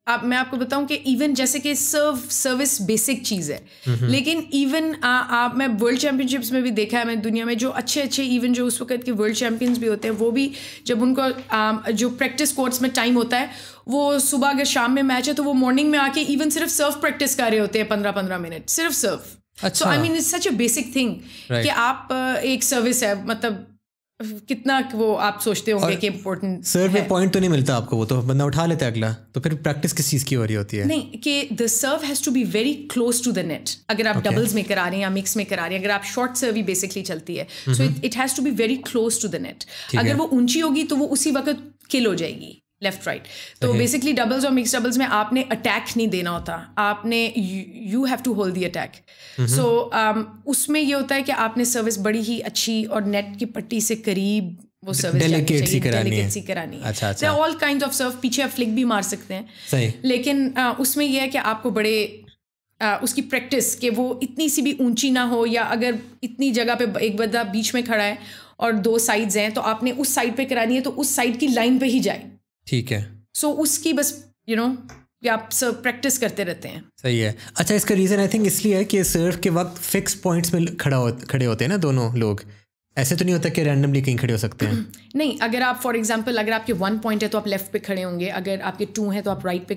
आप मैं आपको बताऊं कि इवन जैसे कि सर्व सर्विस बेसिक चीज़ है लेकिन इवन आप मैं वर्ल्ड चैम्पियनशिप्स में भी देखा है मैंने दुनिया में जो अच्छे अच्छे इवन जो उस वक्त के वर्ल्ड चैम्पियंस भी होते हैं वो भी जब उनको आ, जो प्रैक्टिस कोर्ट्स में टाइम होता है वो सुबह अगर शाम में मैच है तो वो मॉर्निंग में आके इवन सिर्फ सर्व प्रैक्टिस कर रहे होते हैं पंद्रह पंद्रह मिनट सिर्फ serve so I mean it's such a basic thing कि आप एक सर्विस है मतलब कितना वो आप सोचते होंगे कि इम्पोर्टेंट सर में पॉइंट तो नहीं मिलता आपको वो तो बंदा उठा लेता है अगला तो फिर प्रैक्टिस किस चीज़ की हो रही होती है नहीं कि the serve has to be very close to the net अगर आप डबल्स okay. में करा रहे हैं या मिक्स में करा रहे हैं अगर आप शॉर्ट सर्व ही बेसिकली चलती है so it has to be very close to the net अगर वो ऊंची होगी तो वो उसी वक्त किल हो जाएगी लेफ्ट राइट तो बेसिकली हम्म। डबल्स और मिक्स डबल्स में आपने अटैक नहीं देना होता आपने you have to hold the attack so उसमें ये होता है कि आपने सर्विस बड़ी ही अच्छी और नेट की पट्टी से करीब वो सर्विस डेलिकेट सी करानी है करानी अच्छा अच्छा ऑल काइंड ऑफ सर्व पीछे आप फ्लिक भी मार सकते हैं सही लेकिन uh, उसमें यह है कि आपको बड़े आ, uh, उसकी प्रैक्टिस कि वो इतनी सी भी ऊंची ना हो या अगर इतनी जगह पे एक बंदा बीच में खड़ा है और दो साइड्स हैं तो आपने उस साइड पे करानी है तो उस साइड की लाइन पे ही जाए ठीक है सो so, उसकी बस यू you नो know, आप सर्व प्रैक्टिस करते रहते हैं सही है अच्छा इसका रीज़न आई थिंक इसलिए है कि सर्व के वक्त फिक्स पॉइंट्स में खड़ा हो खड़े होते हैं ना दोनों लोग ऐसे तो नहीं होता कि रैंडमली कहीं खड़े हो सकते हैं नहीं अगर आप फॉर एग्जाम्पल अगर आपके वन पॉइंट है तो आप लेफ्ट पे खड़े होंगे अगर आपके टू है तो आप राइट पे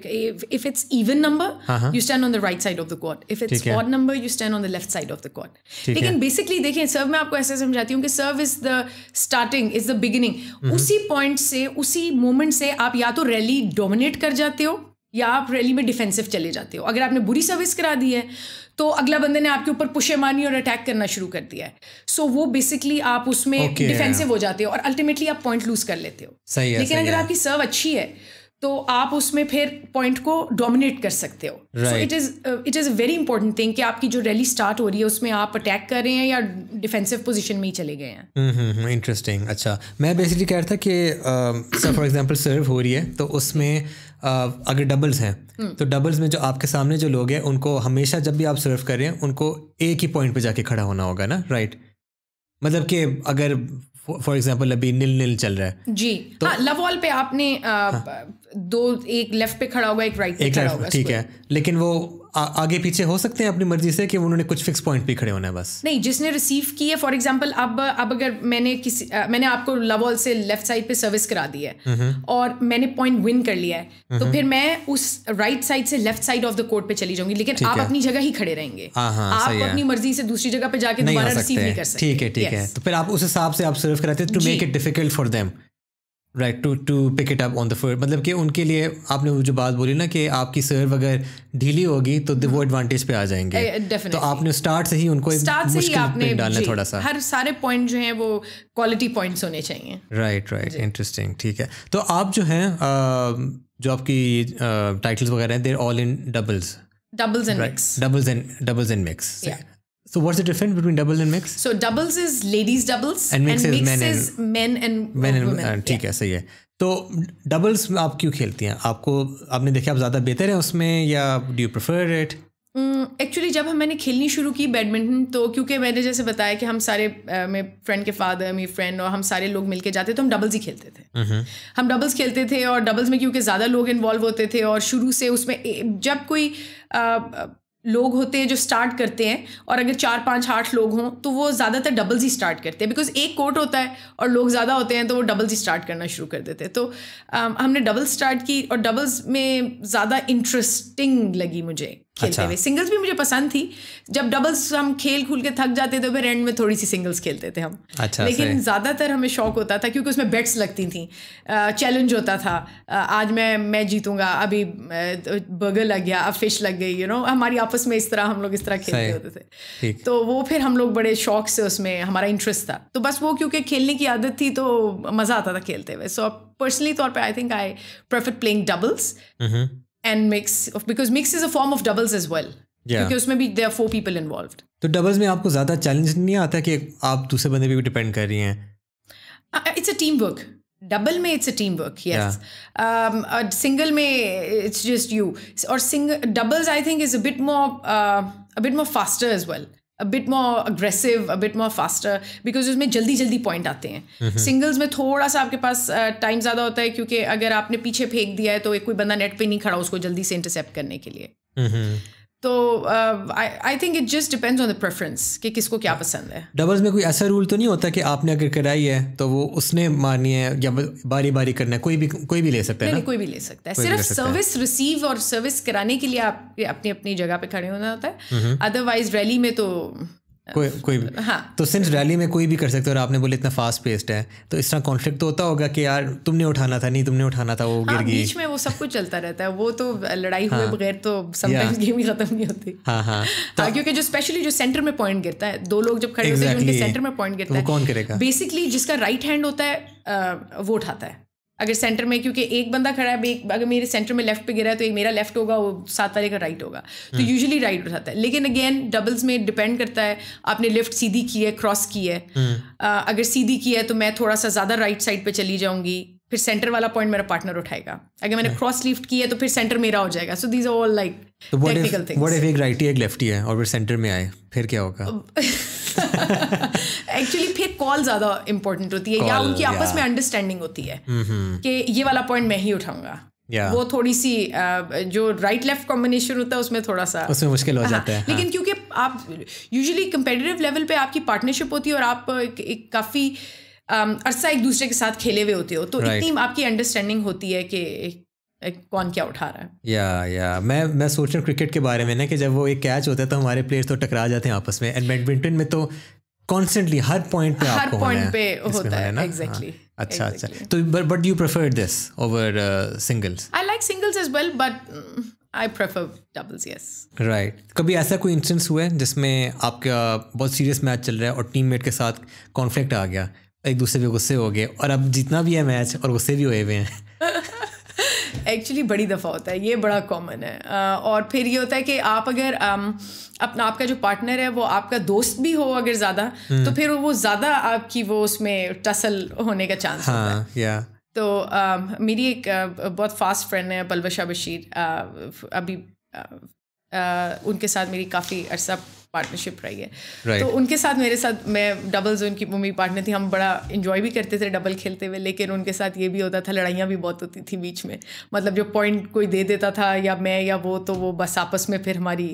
if it's even number you stand on the right side of the court if it's odd number you stand on the left side of the court लेकिन बेसिकली देखिए सर्व मैं आपको ऐसे समझाती हूँ कि serve is the starting is the beginning उसी point से उसी मोमेंट से आप या तो रैली डोमिनेट कर जाते हो या आप रैली में डिफेंसिव चले जाते हो अगर आपने बुरी सर्विस करा दी है तो अगला बंदे ने आपके ऊपर पुशे मारनी और अटैक करना शुरू कर दिया है सो so, वो बेसिकली आप उसमें डिफेंसिव okay, हो जाते हो और अल्टीमेटली आप पॉइंट लूज कर लेते हो सही है, लेकिन सही अगर है. आपकी सर्व अच्छी है तो आप उसमें फिर पॉइंट को डोमिनेट कर सकते हो it is it is a very important thing कि आपकी जो रैली स्टार्ट हो रही है उसमें आप अटैक कर रहे हैं या डिफेंसिव पोजीशन में ही चले गए हैं इंटरेस्टिंग हम्म, हम्म, हम्म, अच्छा मैं बेसिकली कह रहा था कि फॉर एग्जांपल सर्व हो रही है तो उसमें अगर डबल्स हैं हम्म। तो डबल्स में जो आपके सामने जो लोग हैं उनको हमेशा जब भी आप सर्व कर रहे हैं उनको एक ही पॉइंट पे जाके खड़ा होना होगा ना राइट मतलब कि अगर फॉर एग्जाम्पल अभी नील नील चल रहा है जी तो हाँ, लव ऑल पे आपने आ, हाँ, दो एक लेफ्ट पे खड़ा होगा एक राइट पे एक खड़ा होगा ठीक है लेकिन वो आगे पीछे हो सकते हैं अपनी मर्जी से कि उन्होंने कुछ फिक्स पॉइंट भी खड़े होना है बस नहीं जिसने रिसीव की है फॉर एग्जांपल अब अब अगर मैंने किसी आ, मैंने आपको लवॉल से लेफ्ट साइड पे सर्विस करा दी है और मैंने पॉइंट विन कर लिया है तो फिर मैं उस राइट right साइड से left side of the court पे चली जाऊंगी लेकिन आप अपनी जगह ही खड़े रहेंगे हाँ, हाँ, आप अपनी मर्जी से दूसरी जगह पे जाके दोबारा रिसीव नहीं कर सकते ठीक है ठीक है तो फिर आप उस हिसाब से आप सर्व कराते to make it difficult for them right to to pick it up on the first मतलब कि उनके लिए आपने वो जो बात बोली ना कि आपकी सर्व अगर ढीली होगी तो वो एडवांटेज पे आ जाएंगे तो आपने स्टार्ट से ही उनको स्टार्ट से ही आपने डालना थोड़ा सा हर सारे पॉइंट जो हैं वो क्वालिटी पॉइंट्स होने चाहिए राइट राइट इंटरेस्टिंग ठीक है तो आप जो हैं जो आपकी टाइटल्स वगैरह हैं there all in doubles doubles and mix doubles and doubles and mix So what's the difference between doubles and mixed? So doubles is ladies doubles and mix, and is, mix men is men and men and women. Uh, ठीक yeah. है सही है तो doubles आप क्यों खेलती हैं आपको आपने देखा आप ज़्यादा बेहतर हैं उसमें या do you prefer it actually जब हम मैंने खेलनी शुरू की बैडमिंटन तो क्योंकि मैंने जैसे बताया कि हम सारे uh, मेरे फ्रेंड के फादर मेरी फ्रेंड और हम सारे लोग मिलके जाते तो हम डबल्स ही खेलते थे हम्म। हम डबल्स खेलते थे और डबल्स में क्योंकि ज़्यादा लोग इन्वॉल्व होते थे और शुरू से उसमें जब कोई uh, लोग होते हैं जो स्टार्ट करते हैं और अगर चार पाँच आठ लोग हों तो वो ज़्यादातर डबल्स ही स्टार्ट करते हैं बिकॉज एक कोर्ट होता है और लोग ज़्यादा होते हैं तो वो डबल्स ही स्टार्ट करना शुरू कर देते हैं तो आ, um, हमने डबल्स स्टार्ट की और डबल्स में ज़्यादा इंटरेस्टिंग लगी मुझे खेलते अच्छा। हुए सिंगल्स भी मुझे पसंद थी जब डबल्स हम खेल खूल के थक जाते थे तो फिर एंड में थोड़ी सी सिंगल्स खेलते थे हम अच्छा, लेकिन ज़्यादातर हमें शौक होता था क्योंकि उसमें बेट्स लगती थी चैलेंज होता था आज मैं मैं जीतूंगा अभी बर्गर तो लग गया अब फिश लग गई यू नो हमारी आपस में इस तरह हम लोग इस तरह खेलते होते थे तो वो फिर हम लोग बड़े शौक से उसमें हमारा इंटरेस्ट था तो बस वो क्योंकि खेलने की आदत थी तो मज़ा आता था खेलते हुए सो पर्सनली तौर पर I think I prefer playing doubles and mix because mix is a form of doubles as well क्योंकि उसमें भी देर फोर पीपल इन्वॉल्व तो डबल्स में आपको ज्यादा चैलेंज नहीं आता कि आप दूसरे बंदे भी डिपेंड कर रही हैं it's a team work double में it's a team work yes single में इट्स जस्ट यू और single doubles I think is a bit more a bit more faster as well a bit more aggressive a bit more faster because उसमें जल्दी जल्दी point आते हैं singles mm-hmm. में थोड़ा सा आपके पास टाइम uh, ज़्यादा होता है क्योंकि अगर आपने पीछे फेंक दिया है तो एक कोई बंदा नेट पे नहीं खड़ा उसको जल्दी से इंटरसेप्ट करने के लिए mm-hmm. तो I think it just depends on the preference कि किसको क्या पसंद है डबल्स में कोई ऐसा रूल तो नहीं होता कि आपने अगर कराई है तो वो उसने मारनी है या बारी बारी करना है कोई भी कोई भी ले सकता है ना कोई भी ले सकता है सिर्फ सर्विस रिसीव और सर्विस कराने के लिए आप अपनी अपनी जगह पे खड़े होना होता है अदरवाइज रैली में तो कोई कोई भी हाँ तो सिंस रैली में कोई भी कर सकते हो और आपने बोले इतना फास्ट पेस्ड है तो इस तरह कॉन्फ्लिक्ट तो होता होगा कि यार तुमने उठाना था नहीं तुमने उठाना था वो हाँ, गिर गई बीच में वो सब कुछ चलता रहता है वो तो लड़ाई हाँ, हुए बगैर तो समटाइम्स गेम ही खत्म नहीं होती हाँ हाँ, हाँ तो, हाँ क्योंकि जो स्पेशली जो सेंटर में पॉइंट गिरता है दो लोग जब खड़े होते हैं उनके सेंटर में पॉइंट तो गिरता है कौन करेगा बेसिकली जिसका राइट हैंड होता है वो उठाता है अगर सेंटर में क्योंकि एक बंदा खड़ा है अगर मेरे सेंटर में लेफ्ट पे गिरा है तो एक मेरा लेफ्ट होगा वो सात वाले का राइट होगा तो यूजुअली हम्म। राइट हो जाता है लेकिन अगेन डबल्स में डिपेंड करता है आपने लेफ्ट सीधी की है क्रॉस की है आ, हम्म। अगर सीधी की है तो मैं थोड़ा सा ज़्यादा राइट साइड पर चली जाऊंगी फिर सेंटर वाला पॉइंट मेरा पार्टनर उठाएगा अगर मैंने क्रॉस हम्म। लिफ्ट की है तो फिर सेंटर मेरा हो जाएगा so these all like technical things what if एक राइट ही एक लेफ्ट ही है और फिर सेंटर में आए फिर क्या होगा एक्चुअली फिर कॉल ज़्यादा इंपॉर्टेंट होती है या उनकी आपस में अंडरस्टैंडिंग होती है mm-hmm. कि ये वाला पॉइंट मैं ही उठाऊंगा Yeah. वो थोड़ी सी जो राइट लेफ्ट कॉम्बिनेशन होता है उसमें थोड़ा सा उसमें मुश्किल हो हाँ, जाता है हाँ। लेकिन हाँ. क्योंकि आप यूजुअली कंपेटिटिव लेवल पे आपकी पार्टनरशिप होती है और आप एक काफ़ी अरसा एक दूसरे के साथ खेले हुए होते हो तो right. इतनी आपकी अंडरस्टैंडिंग होती है कि कौन क्या उठा रहा है या या मैं मैं सोच रहा हूँ क्रिकेट के बारे में ना कि जब वो एक कैच होता है तो हमारे प्लेयर्स तो टकरा जाते हैं आपस में एंड बैडमिंटन में तो कॉन्स्टेंटली हर पॉइंट पे हर पॉइंट पे होता है एग्जैक्टली हाँ। अच्छा अच्छा तो but you prefer this over singles I like singles as well but I prefer doubles yes right कभी ऐसा कोई इंस्टेंस हुआ है जिसमें आपका बहुत सीरियस मैच चल रहा है और टीममेट के साथ कॉन्फ्लिक्ट आ गया एक दूसरे पे गुस्से हो गए और अब जितना भी है मैच और गुस्से भी हुए हुए हैं एक्चुअली बड़ी दफ़ा होता है ये बड़ा कॉमन है और फिर ये होता है कि आप अगर अपना आपका जो पार्टनर है वो आपका दोस्त भी हो अगर ज़्यादा हम्म। तो फिर वो ज़्यादा आपकी वो उसमें टसल होने का चांस हाँ, होता है या हाँ, तो मेरी एक बहुत फास्ट फ्रेंड है बलबशा बशीर अभी उनके साथ मेरी काफ़ी अरसा पार्टनरशिप रही है right. तो उनके साथ मेरे साथ मैं डबल्स उनकी मम्मी पार्टनर थी हम बड़ा इन्जॉय भी करते थे डबल खेलते हुए लेकिन उनके साथ ये भी होता था लड़ाइयाँ भी बहुत होती थी बीच में मतलब जो पॉइंट कोई दे देता था या मैं या वो तो वो बस आपस में फिर हमारी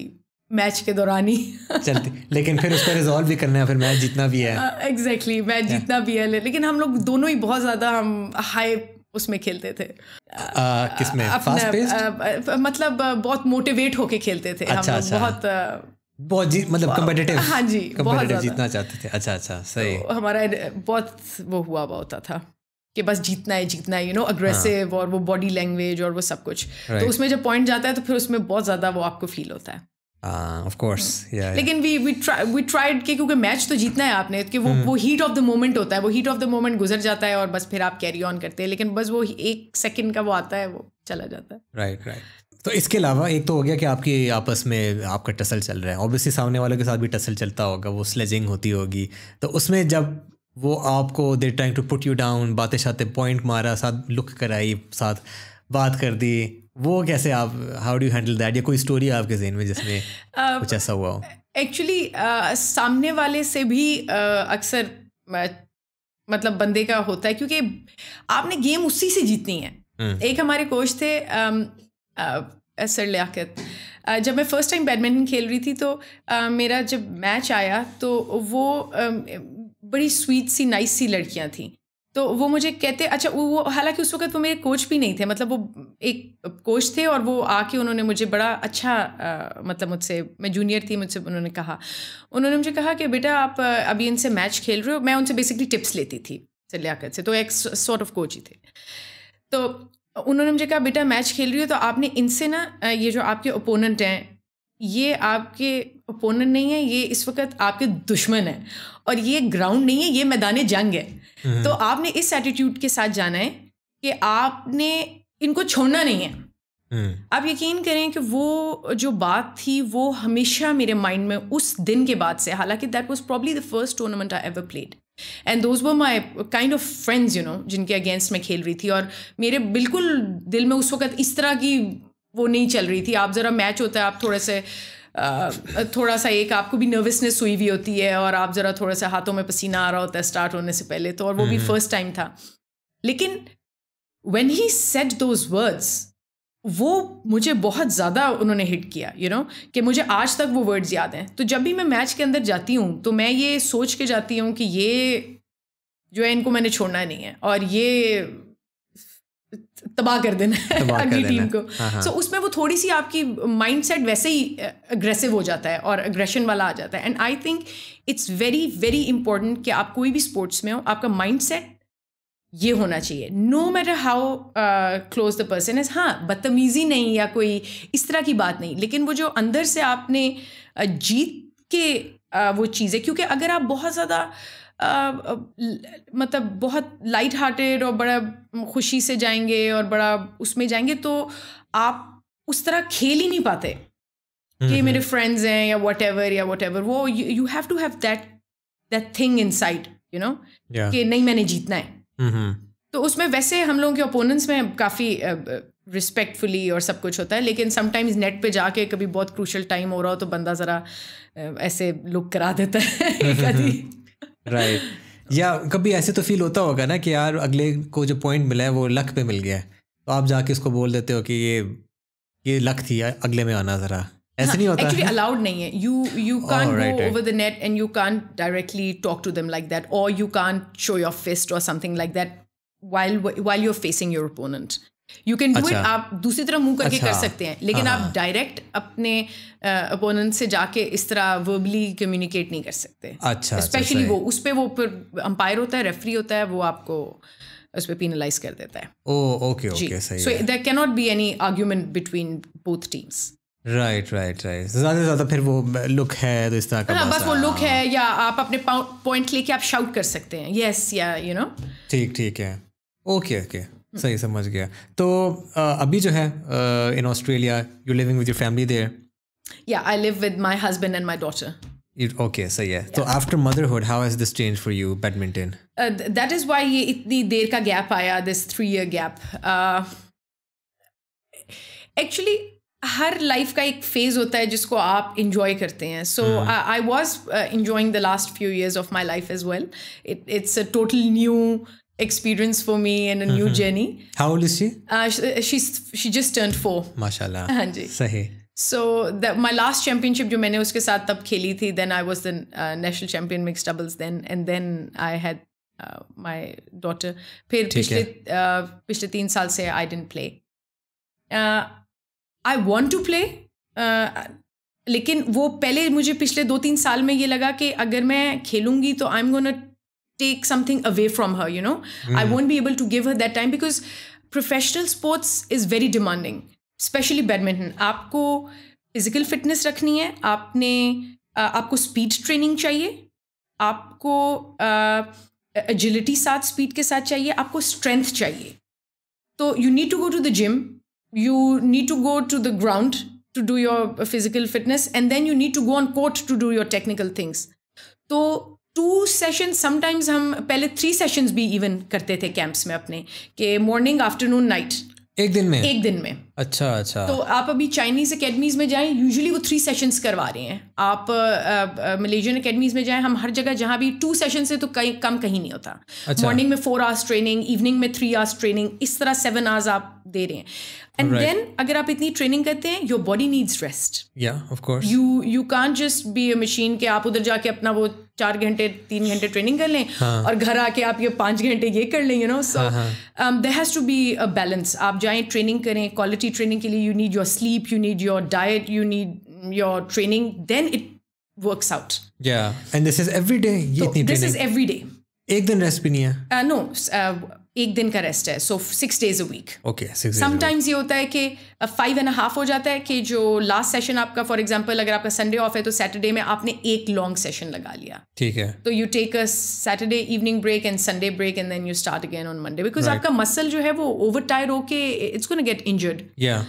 मैच के दौरान ही चलती लेकिन फिर उसका रिजॉल्व भी करना है फिर मैच जीतना भी है एग्जैक्टली uh, हाँ, exactly, मैच yeah. जीतना भी है लेकिन हम लोग दोनों ही बहुत ज़्यादा हम हाई उसमें खेलते थे uh, किसमें uh, मतलब बहुत मोटिवेट होके खेलते थे अच्छा, हम अच्छा. बहुत बहुत जी मतलब कम्पिटेटिव हाँ जी कम्पिटेटिव जीतना चाहते थे अच्छा अच्छा सही तो हमारा बहुत वो हुआ हुआ होता था कि बस जीतना है जीतना है यू नो अग्रेसिव और वो बॉडी लैंग्वेज और वो सब कुछ तो right. तो उसमें जब पॉइंट जाता है तो फिर उसमें बहुत ज़्यादा वो आपको फील होता है ऑफ हाँ, कोर्स हम्म। लेकिन we we try we tried कि क्योंकि मैच तो जीतना है आपने कि वो hmm. वो हीट ऑफ द मोमेंट होता है वो हीट ऑफ द मोमेंट गुजर जाता है और बस फिर आप कैरी ऑन करते हैं लेकिन बस वो एक सेकंड का वो आता है वो चला जाता है राइट right, राइट right. तो इसके अलावा एक तो हो गया कि आपकी आपस में आपका टसल चल रहा है ऑब्वियसली सामने वालों के साथ भी टसल चलता होगा वो स्लेजिंग होती होगी तो उसमें जब वो आपको they trying to put you down बातें शातें पॉइंट मारा साथ लुक कराई साथ बात कर दी वो कैसे आप हाउ डू हैंडल दैट या कोई स्टोरी आपके जहन में जिसमें कुछ ऐसा हुआ हो एक्चुअली uh, सामने वाले से भी uh, अक्सर मतलब बंदे का होता है क्योंकि आपने गेम उसी से जीतनी है हम्म। एक हमारे कोच थे असर लियाकत जब मैं फ़र्स्ट टाइम बैडमिंटन खेल रही थी तो मेरा जब मैच आया तो वो बड़ी स्वीट सी नाइस सी लड़कियाँ थी तो वो मुझे कहते अच्छा वो हालांकि उस वक्त वो मेरे कोच भी नहीं थे मतलब वो एक कोच थे और वो आके उन्होंने मुझे बड़ा अच्छा आ, मतलब मुझसे मैं जूनियर थी मुझसे उन्होंने कहा उन्होंने मुझे कहा कि बेटा आप अभी इनसे मैच खेल रहे हो मैं उनसे बेसिकली टिप्स लेती थी लियाकत से तो एक सॉर्ट ऑफ कोच ही थे तो उन्होंने मुझे कहा बेटा मैच खेल रही हो तो आपने इनसे ना ये जो आपके ओपोनेंट हैं ये आपके ओपोनेंट नहीं है ये इस वक्त आपके दुश्मन है और ये ग्राउंड नहीं है ये मैदान जंग है हम्म। तो आपने इस एटीट्यूड के साथ जाना है कि आपने इनको छोड़ना नहीं है हम्म। आप यकीन करें कि वो जो बात थी वो हमेशा मेरे माइंड में उस दिन के बाद से हालांकि that was probably the first tournament I ever played and those were my kind of friends you know जिनके अगेंस्ट मैं खेल रही थी और मेरे बिल्कुल दिल में उस वक्त इस तरह की वो नहीं चल रही थी आप ज़रा मैच होता है आप थोड़े से थोड़ा सा एक आपको भी नर्वसनेस हुई हुई होती है और आप ज़रा थोड़ा सा हाथों में पसीना आ रहा होता है स्टार्ट होने से पहले तो और वो भी फर्स्ट टाइम हम्म। था लेकिन when he set those words वो मुझे बहुत ज़्यादा उन्होंने हिट किया यू you नो know, कि मुझे आज तक वो वर्ड्स याद हैं तो जब भी मैं मैच के अंदर जाती हूँ तो मैं ये सोच के जाती हूँ कि ये जो है इनको मैंने छोड़ना नहीं है और ये तबाह कर देना है अगली टीम को सो हाँ, हाँ। so, उसमें वो थोड़ी सी आपकी माइंडसेट वैसे ही अग्रेसिव हो जाता है और अग्रेशन वाला आ जाता है and I think it's very very important कि आप कोई भी स्पोर्ट्स में हो आपका माइंडसेट ये होना चाहिए no matter how close the person is हाँ बदतमीज़ी नहीं या कोई इस तरह की बात नहीं लेकिन वो जो अंदर से आपने uh, जीत के uh, वो चीज़ें क्योंकि अगर आप बहुत ज़्यादा uh, मतलब बहुत लाइट हार्टेड और बड़ा खुशी से जाएंगे और बड़ा उसमें जाएंगे तो आप उस तरह खेल ही नहीं पाते कि हम्म, मेरे फ्रेंड्स हम्म। हैं या वट या वट वो you have to have that that thing inside you know कि नहीं मैंने जीतना है Mm-hmm. तो उसमें वैसे हम लोगों के ओपोनेंट्स में काफ़ी रिस्पेक्टफुली और सब कुछ होता है लेकिन समटाइम्स नेट पे जाके कभी बहुत क्रूशल टाइम हो रहा हो तो बंदा ज़रा ऐसे लुक करा देता है राइट mm-hmm. right. या कभी ऐसे तो फील होता होगा ना कि यार अगले को जो पॉइंट मिला है वो लक पे मिल गया है तो आप जाके उसको बोल देते हो कि ये ये लक थी अगले में आना ज़रा ऐसे नहीं होता एक्चुअली अलाउड नहीं है you you can go over the net and you can directly talk to them like that और you can show your fist और something like that while while you're facing your opponent you can do it आप दूसरी तरह मुंह करके अच्छा, कर सकते हैं लेकिन हाँ, आप डायरेक्ट हाँ। अपने अपोनेंट से जाके इस तरह वर्बली कम्युनिकेट नहीं कर सकते अच्छा, अच्छा स्पेशली वो उस पर वो फिर अंपायर होता है रेफरी होता है वो आपको उस पर पीनलाइज कर देता है ओके ओके सही so there cannot be any argument between both teams right right right ज़्यादा से ज़्यादा फिर वो लुक है तो इस तरह का हाँ, बस वो लुक है या आप अपने पॉइंट लेके आप शाउट कर सकते हैं यस या यू नो ठीक ठीक है ओके ओके hmm. सही समझ गया तो अभी जो है in Australia you living with your family there या I live with my husband and my daughter okay सही है तो after motherhood how has this change for you badminton that is why ये इतनी देर का गैप आया this three year gap actually हर लाइफ का एक फेज़ होता है जिसको आप इंजॉय करते हैं so I was enjoying the last few years of my life as well it it's a total new experience for me and new journey mm-hmm. journey. She old is she? Uh, uh हाँ जी. सही. So the my last championship जो मैंने उसके साथ तब खेली थी then I was the national champion mix doubles then and then I had my daughter फिर पिछले uh, पिछले तीन साल से I didn't play I want to play लेकिन वो पहले मुझे पिछले दो तीन साल में ये लगा कि अगर मैं खेलूंगी तो I am gonna take something away from her you know I won't be able to give her that time because professional sports is very demanding specially badminton आपको फिजिकल फिटनेस रखनी है आपने uh, आपको स्पीड ट्रेनिंग चाहिए आपको agility uh, साथ speed के साथ चाहिए आपको स्ट्रेंथ चाहिए तो you need to go to the gym you need to go to the ground to do your physical fitness and then you need to go on court to do your technical things तो two session sometimes हम पहले three session भी even करते थे camps में अपने के morning afternoon night एक दिन में एक दिन में अच्छा अच्छा तो आप अभी चाइनीज अकेडमीज में जाएं यूजुअली वो थ्री सेशंस करवा रहे हैं आप मलेशियन अकेडमीज में जाएं हम हर जगह जहाँ भी टू सेशन से तो कहीं कम कहीं नहीं होता मॉर्निंग अच्छा. में फोर आवर्स ट्रेनिंग इवनिंग में थ्री आवर्स ट्रेनिंग इस तरह सेवन आवर्स आप दे रहे हैं एंड देन अगर आप इतनी ट्रेनिंग करते हैं योर बॉडी नीड्स रेस्ट या of course you you can just be a machine के आप उधर जाके अपना वो चार घंटे तीन घंटे ट्रेनिंग कर लें हाँ. और घर आके आप ये पाँच घंटे ये कर लें you know so they has to be a balance आप जाएँ ट्रेनिंग करें क्वालिटी ट्रेनिंग के लिए you need your sleep you need your diet you need your training then it work out and this is every day this is every day एक दिन rest भी नहीं है नो uh, no, uh, एक दिन का रेस्ट है so six days a week okay sometimes ये होता है कि फाइव एंड हाफ हो जाता है कि जो लास्ट सेशन आपका फॉर एग्जाम्पल अगर आपका संडे ऑफ है तो सैटरडे में आपने एक लॉन्ग सेशन लगा लिया ठीक है तो you take a Saturday evening break and Sunday break and then you start again on Monday because आपका मसल जो है वो ओवर टायर होके इट्स गोना गेट इंजर्ड या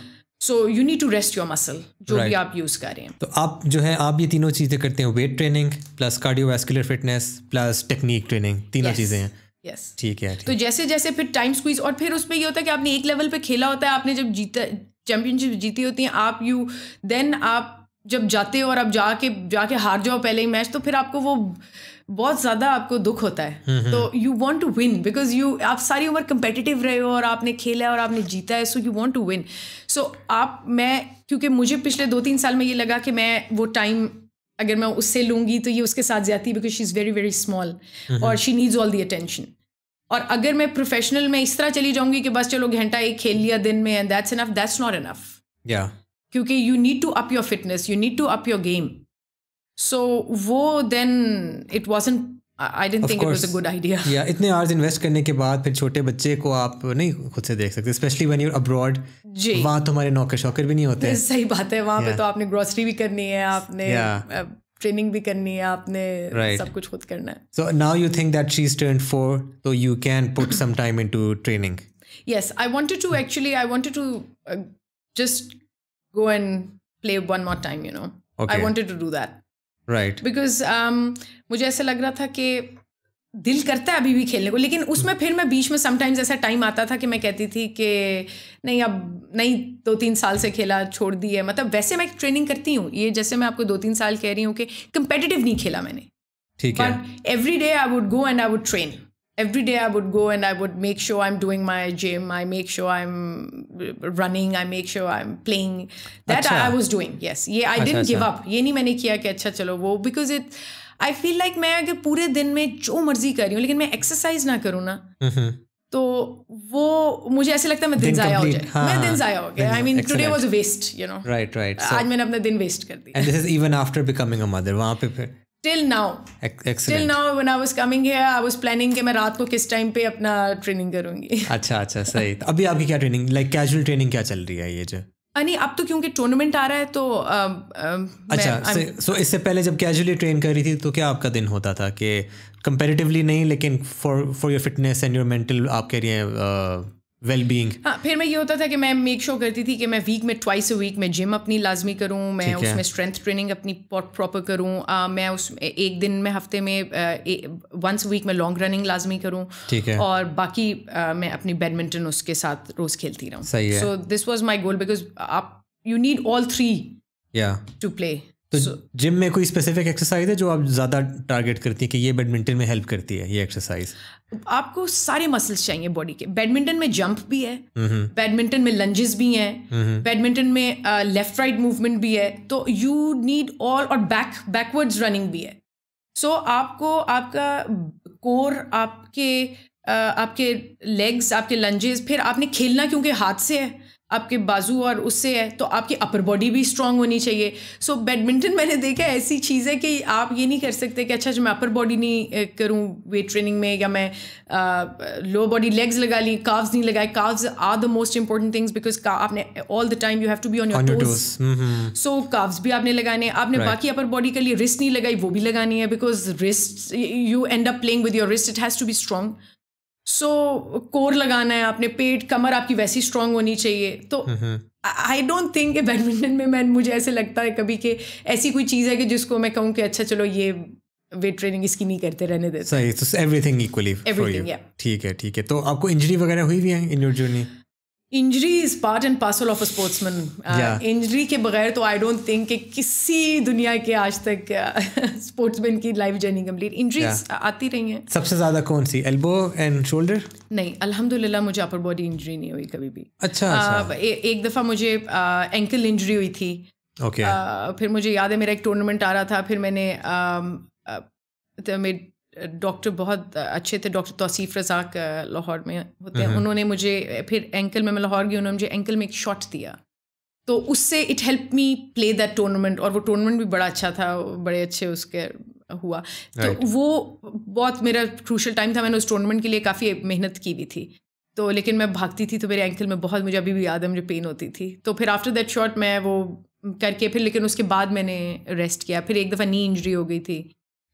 so you need to rest your muscle जो right. भी आप use कर रहे हैं तो आप जो है आप ये तीनों चीजें करते हैं weight training plus cardiovascular fitness plus technique training तीनों yes. चीजें हैं यस yes. ठीक है ठीक. तो जैसे जैसे फिर टाइम स्क्वीज और फिर उसमें ये होता है कि आपने एक लेवल पे खेला होता है आपने जब जीता चैम्पियनशिप जीती होती है आप यू देन आप जब जाते हो और आप जाके जाके हार जाओ पहले ही मैच तो फिर आपको वो बहुत ज़्यादा आपको दुख होता है हम्म, तो you want to win because you आप सारी उम्र कंपेटिटिव रहे हो और आपने खेला है और आपने जीता है so you want to win so आप मैं क्योंकि मुझे पिछले दो तीन साल में ये लगा कि मैं वो टाइम अगर मैं उससे लूँगी तो ये उसके साथ जाती है because she is very very small और she needs all the attention और अगर मैं प्रोफेशनल में इस तरह चली जाऊंगी कि बस चलो घंटा एक खेल लिया दिन में and that's enough that's not enough या क्योंकि you need to up your fitness you need to up your game so वो then it wasn't I didn't think it was a good idea या इतने आवर्स इन्वेस्ट करने के बाद फिर छोटे बच्चे को आप नहीं खुद से देख सकते स्पेशली व्हेन यू अब्रॉड जी वहाँ तो हमारे नौकर शौकर भी नहीं होते सही बात है वहाँ yeah. पे तो आपने ग्रोसरी भी करनी है आपने yeah. ट्रेनिंग भी करनी है आपने right. सब कुछ खुद करना है so now you think that she is turn four तो you can put some time into training yes i wanted to actually i wanted to uh, just go and play one more time you know okay. i wanted to do that right because um mujhe aisa दिल करता है अभी भी खेलने को लेकिन उसमें फिर मैं बीच में समटाइम्स ऐसा टाइम आता था कि मैं कहती थी कि नहीं अब नहीं दो तीन साल से खेला छोड़ दी है मतलब वैसे मैं ट्रेनिंग करती हूँ ये जैसे मैं आपको दो तीन साल कह रही हूँ कि कंपेटिटिव नहीं खेला मैंने ठीक है every day I would go and I would train every day i would go and i would make sure i'm doing my gym i make sure i'm running i make sure i'm playing that अच्छा. I, I was doing yes ये i अच्छा, didn't अच्छा. give up ये नहीं मैंने किया कि अच्छा चलो वो because it I feel like मैं अगर पूरे दिन में जो मर्जी कर रही हूँ लेकिन मैं एक्सरसाइज ना करूँ ना तो वो मुझे ऐसे लगता है मैं दिन, दिन जाया हो जाए हाँ, मैं हाँ, दिन हाँ। जाया हो गया I mean today was waste you know right right आज मैंने अपना दिन वेस्ट कर दिया and this is even after becoming a mother वहां पे फिर till now till now when I was coming here I was planning कि मैं रात को किस टाइम पे अपना ट्रेनिंग करूंगी अच्छा अच्छा सही तो अभी आपकी क्या ट्रेनिंग लाइक कैजुअल ट्रेनिंग क्या चल रही है ये जो नहीं अब तो क्योंकि टूर्नामेंट आ रहा है तो आ, आ, अच्छा सो so, इससे पहले जब कैजुअली ट्रेन कर रही थी तो क्या आपका दिन होता था कि कंपेरेटिवली नहीं लेकिन for for your fitness and your mental आप कह रही हैं वेलबींग well हाँ फिर मैं ये होता था कि मैं मेक शो sure करती थी कि मैं वीक में ट्वाइस अ वीक मैं जिम अपनी लाजमी करूँ मैं उसमें स्ट्रेंथ ट्रेनिंग अपनी प्रॉपर करूँ मैं उस एक दिन में हफ्ते में वंस वीक में लॉन्ग रनिंग लाजमी करूँ ठीक है और बाकी आ, मैं अपनी बैडमिंटन उसके साथ रोज़ खेलती रहूँ सही है so this was my goal because आप you need all three to play तो so, जिम में कोई स्पेसिफिक एक्सरसाइज है जो आप ज़्यादा टारगेट करती हैं कि ये बैडमिंटन में हेल्प करती है ये एक्सरसाइज आपको सारे मसल्स चाहिए बॉडी के बैडमिंटन में जंप भी है बैडमिंटन में लंजेस भी हैं बैडमिंटन में लेफ्ट राइट मूवमेंट भी है तो यू नीड ऑल और बैक बैकवर्ड्स रनिंग भी है सो so, आपको आपका कोर आपके uh, आपके लेग्स आपके लंजेस फिर आपने खेलना क्योंकि हाथ से है आपके बाजू और उससे है तो आपकी अपर बॉडी भी स्ट्रांग होनी चाहिए सो so, बैडमिंटन मैंने देखा ऐसी चीज़ है कि आप ये नहीं कर सकते कि अच्छा जो मैं अपर बॉडी नहीं करूँ वेट ट्रेनिंग में या मैं लोअर बॉडी लेग्स लगा ली काव्स नहीं लगाए calves are the most important things because आपने all the time you have to be on your toes so calves भी आपने लगाने आपने right. बाकी अपर बॉडी के लिए रिस्ट नहीं लगाई वो भी लगानी है because wrist you end up playing with your wrist it has to be strong so so, core लगाना है आपने पेट कमर आपकी वैसी स्ट्रांग होनी चाहिए तो आई डोंट थिंक बैडमिंटन में मैं मुझे ऐसे लगता है कभी कि ऐसी कोई चीज़ है कि जिसको मैं कहूँ कि अच्छा चलो ये वेट ट्रेनिंग इसकी नहीं करते रहने देते सही एवरीथिंग इक्वली एवरीथिंग ठीक है ठीक है तो आपको इंजरी वगैरह हुई भी है in your journey injury is part and parcel of a sportsman injury के बगैर तो आई डोंट थिंक कि किसी दुनिया के आज तक स्पोर्ट्समैन uh, की लाइफ जर्नी कंप्लीट इंजरीज आती रही हैं सबसे ज्यादा कौन सी एल्बो एंड शोल्डर नहीं अल्हम्दुलिल्लाह मुझे अपर बॉडी इंजरी नहीं हुई कभी भी अच्छा, uh, अच्छा। ए, एक दफ़ा मुझे एंकल uh, इंजरी हुई थी ओके okay. फिर मुझे याद है मेरा एक टूर्नामेंट आ रहा था फिर मैंने um, तो डॉक्टर बहुत अच्छे थे डॉक्टर तौसीफ रजाक लाहौर में होते हैं हम्म। उन्होंने मुझे फिर एंकल में मैं लाहौर गई उन्होंने मुझे एंकल में एक शॉट दिया तो उससे it help me play that tournament और वो टूर्नामेंट भी बड़ा अच्छा था बड़े अच्छे उसके हुआ तो right. तो वो बहुत मेरा क्रूशल टाइम था मैंने उस टूर्नामेंट के लिए काफ़ी मेहनत की हुई थी तो लेकिन मैं भागती थी तो मेरे एंकल में बहुत मुझे अभी भी याद है मुझे पेन होती थी तो फिर आफ्टर दैट शॉट मैं वो करके फिर लेकिन उसके बाद मैंने रेस्ट किया फिर एक दफ़ा नी इंजरी हो गई थी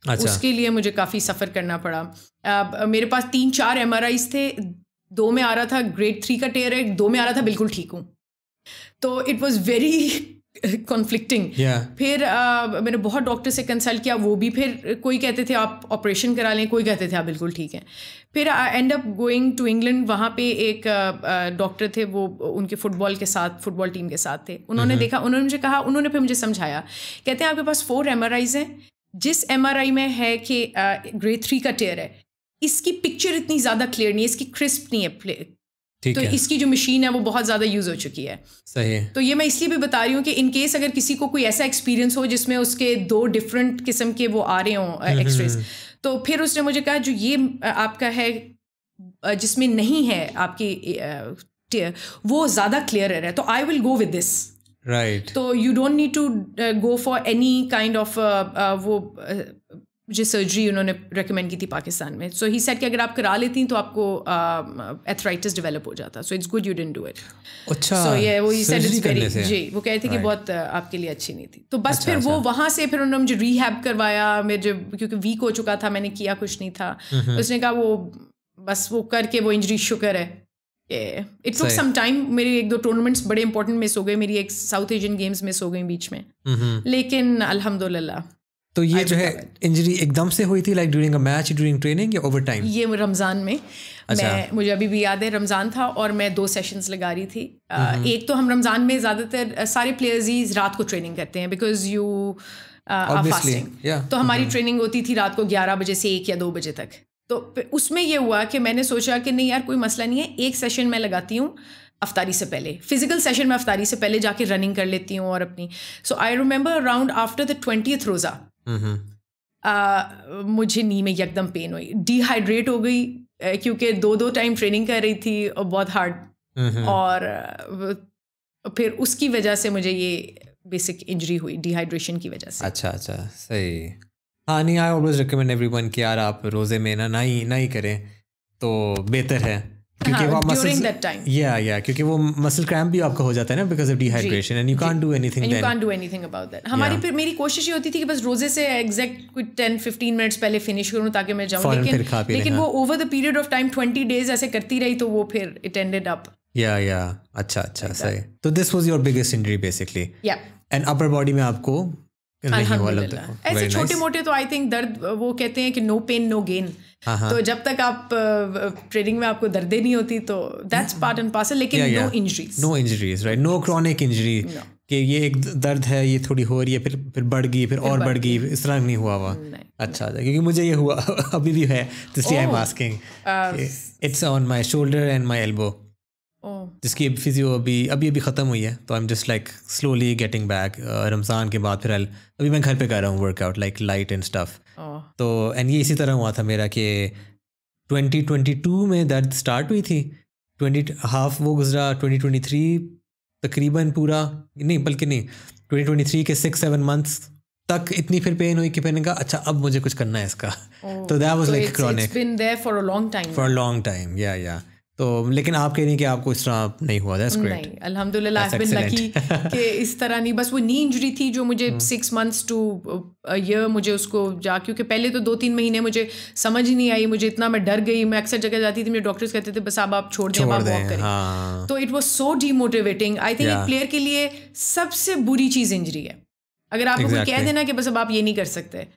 अच्छा। उसके लिए मुझे काफ़ी सफ़र करना पड़ा आ, मेरे पास तीन चार एम थे दो में आ रहा था ग्रेड थ्री का टेयर है दो में आ रहा था बिल्कुल ठीक हूँ तो it was very conflicting yeah. फिर uh, मैंने बहुत डॉक्टर से कंसल्ट किया वो भी फिर कोई कहते थे आप ऑपरेशन करा लें कोई कहते थे आप हाँ, बिल्कुल ठीक हैं फिर I end up going to England वहाँ पे एक डॉक्टर uh, uh, थे वो उनके फुटबॉल के साथ फुटबॉल टीम के साथ थे उन्होंने mm-hmm. देखा उन्होंने मुझे कहा उन्होंने फिर मुझे समझाया कहते हैं आपके पास फोर एम हैं जिस एम में है कि ग्रे थ्री का टेयर है इसकी पिक्चर इतनी ज़्यादा क्लियर नहीं है इसकी क्रिस्प नहीं है तो है। इसकी जो मशीन है वो बहुत ज़्यादा यूज़ हो चुकी है सही है तो ये मैं इसलिए भी बता रही हूँ कि इन केस अगर किसी को कोई ऐसा एक्सपीरियंस हो जिसमें उसके दो डिफरेंट किस्म के वो आ रहे हों एक्सरेज हम्म, हम्म, हम्म। तो फिर उसने मुझे कहा जो ये आपका है जिसमें नहीं है आपकी वो ज़्यादा क्लियर है तो I will go with this right तो you don't need to go for any kind of वो uh, जो सर्जरी उन्होंने रिकमेंड की थी पाकिस्तान में सो ही सेट कि अगर आप करा लेती तो आपको एथराइटिस uh, डेवलप हो जाता so it's good you didn't do it अच्छा सो ये वो सेट इट्स वेरी जी वो कह रहे थे कि बहुत uh, आपके लिए अच्छी नहीं थी तो बस अच्छा, फिर वो अच्छा। वहाँ से फिर उन्होंने मुझे रीहेब करवाया मेरे जो क्योंकि वीक हो चुका था मैंने किया कुछ नहीं था हम्म, हम्म। उसने कहा वो बस वो करके वो इंजरी शुक्र है इट टुक सम टाइम मेरे एक दो टूर्नामेंट्स बड़े इंपॉर्टेंट मिस हो गए मेरी एक साउथ एशियन गेम्स मिस हो गई बीच में mm-hmm. लेकिन अल्हम्दुलिल्लाह तो ये जो है इंजरी एकदम से हुई थी like during a match during training या ओवर टाइम ये रमज़ान में अच्छा। मैं मुझे अभी भी याद है रमज़ान था और मैं दो सेशंस लगा रही थी mm-hmm. एक तो हम रमज़ान में ज़्यादातर सारे प्लेयर्स ही रात को ट्रेनिंग करते हैं बिकॉज यू फास्टिंग तो हमारी ट्रेनिंग mm-hmm. होती थी रात को 11 बजे से एक या दो बजे तक तो उसमें ये हुआ कि मैंने सोचा कि नहीं यार कोई मसला नहीं है एक सेशन मैं लगाती हूँ अफ्तारी से पहले फिजिकल सेशन में अफ्तारी से पहले जाके रनिंग कर लेती हूँ और अपनी so I remember around after the twenty roza मुझे नी में एकदम पेन हुई डिहाइड्रेट हो गई क्योंकि दो दो टाइम ट्रेनिंग कर रही थी और बहुत हार्ड और फिर उसकी वजह से मुझे ये बेसिक इंजरी हुई डिहाइड्रेशन की वजह से अच्छा अच्छा सही हाँ नहीं I always recommend everyone कि यार आप रोज़े में ना ना ही ना ही करें तो बेहतर है क्योंकि हाँ, वो मसल या या क्योंकि वो मसल क्रैम्प भी आपका हो जाता है ना because of dehydration and you can't do anything you can't do anything about that हमारी फिर मेरी कोशिश ये होती थी कि बस रोजे से एग्जैक्ट कुछ टेन फिफ्टीन मिनट्स पहले फिनिश करूँ ताकि मैं जाऊँ लेकिन खा लेकिन वो over the period of time twenty days ऐसे करती रही तो वो फिर इट एंडेड अप या या अच्छा अच्छा सही तो this was your biggest injury basically या एंड अपर बॉडी में आपको ऐसे छोटे मोटे तो आई थिंक दर्द वो कहते हैं कि नो पेन नो गेन तो जब तक आप ट्रेडिंग में आपको दर्दे नहीं होती तो दैट्स पार्ट एंड पार्सल लेकिन no injuries no injuries right no chronic injury कि ये एक दर्द है ये थोड़ी हो रही है फिर फिर बढ़ गई फिर, फिर और बढ़ गई इस तरह नहीं हुआ हुआ अच्छा था अच्छा, क्योंकि मुझे ये हुआ अभी भी है I am asking it's on my shoulder and my elbow Oh. जिसकी अब फिजियो अभी अभी अभी ख़त्म हुई है तो I am just like slowly getting back Ramzan के बाद फिर अभी मैं घर पे कर रहा हूँ workout like light and stuff तो एंड ये इसी तरह हुआ था मेरा कि 2022 में दर्द स्टार्ट हुई थी ट्वेंटी हाफ वो गुजरा 2023 तकरीबन पूरा नहीं बल्कि नहीं 2023 के सिक्स सेवन मंथ्स तक इतनी फिर पेन हुई कि मैंने कहा अच्छा अब मुझे कुछ करना है इसका oh. तो that was like chronic for a long time for a long time या या तो लेकिन आप कह रही कि आपको इस तरह नहीं हुआ दैट्स ग्रेट नहीं अल्हम्दुलिल्लाह आई बिन लकी कि इस तरह नहीं बस वो नी इंजरी थी जो मुझे सिक्स मंथ्स टू ईयर मुझे उसको जा क्योंकि पहले तो दो तीन महीने मुझे समझ नहीं आई मुझे इतना मैं डर गई मैं अक्सर जगह जाती थी मेरे डॉक्टर्स कहते थे बस अब आप छोड़ दें वॉक करें हाँ। तो it was so demotivating I think एक प्लेयर के लिए सबसे बुरी चीज़ इंजरी है अगर आप exactly. कह देना कि बस अब आप ये नहीं कर सकते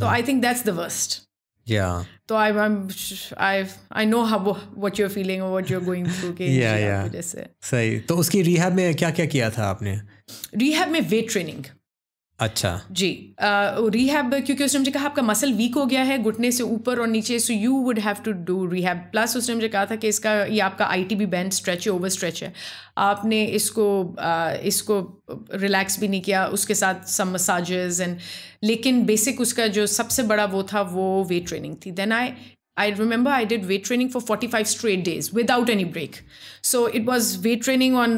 तो I think that's the worst तो I I I know how what you are feeling और what you are going through के या या सही तो उसकी रिहैब में क्या-क्या किया था आपने रिहैब में वेट ट्रेनिंग अच्छा जी रिहैब uh, क्योंकि उसने मुझे कहा आपका मसल वीक हो गया है घुटने से ऊपर और नीचे so you would have to do rehab plus उसने मुझे कहा था कि इसका ये आपका आई टी बैंड स्ट्रेच है ओवर स्ट्रेच है आपने इसको uh, इसको रिलैक्स भी नहीं किया उसके साथ सम मसाजेस एंड लेकिन बेसिक उसका जो सबसे बड़ा वो था वो वेट ट्रेनिंग थी then I I remember I did weight training for 45 straight days without any break. So it was weight training on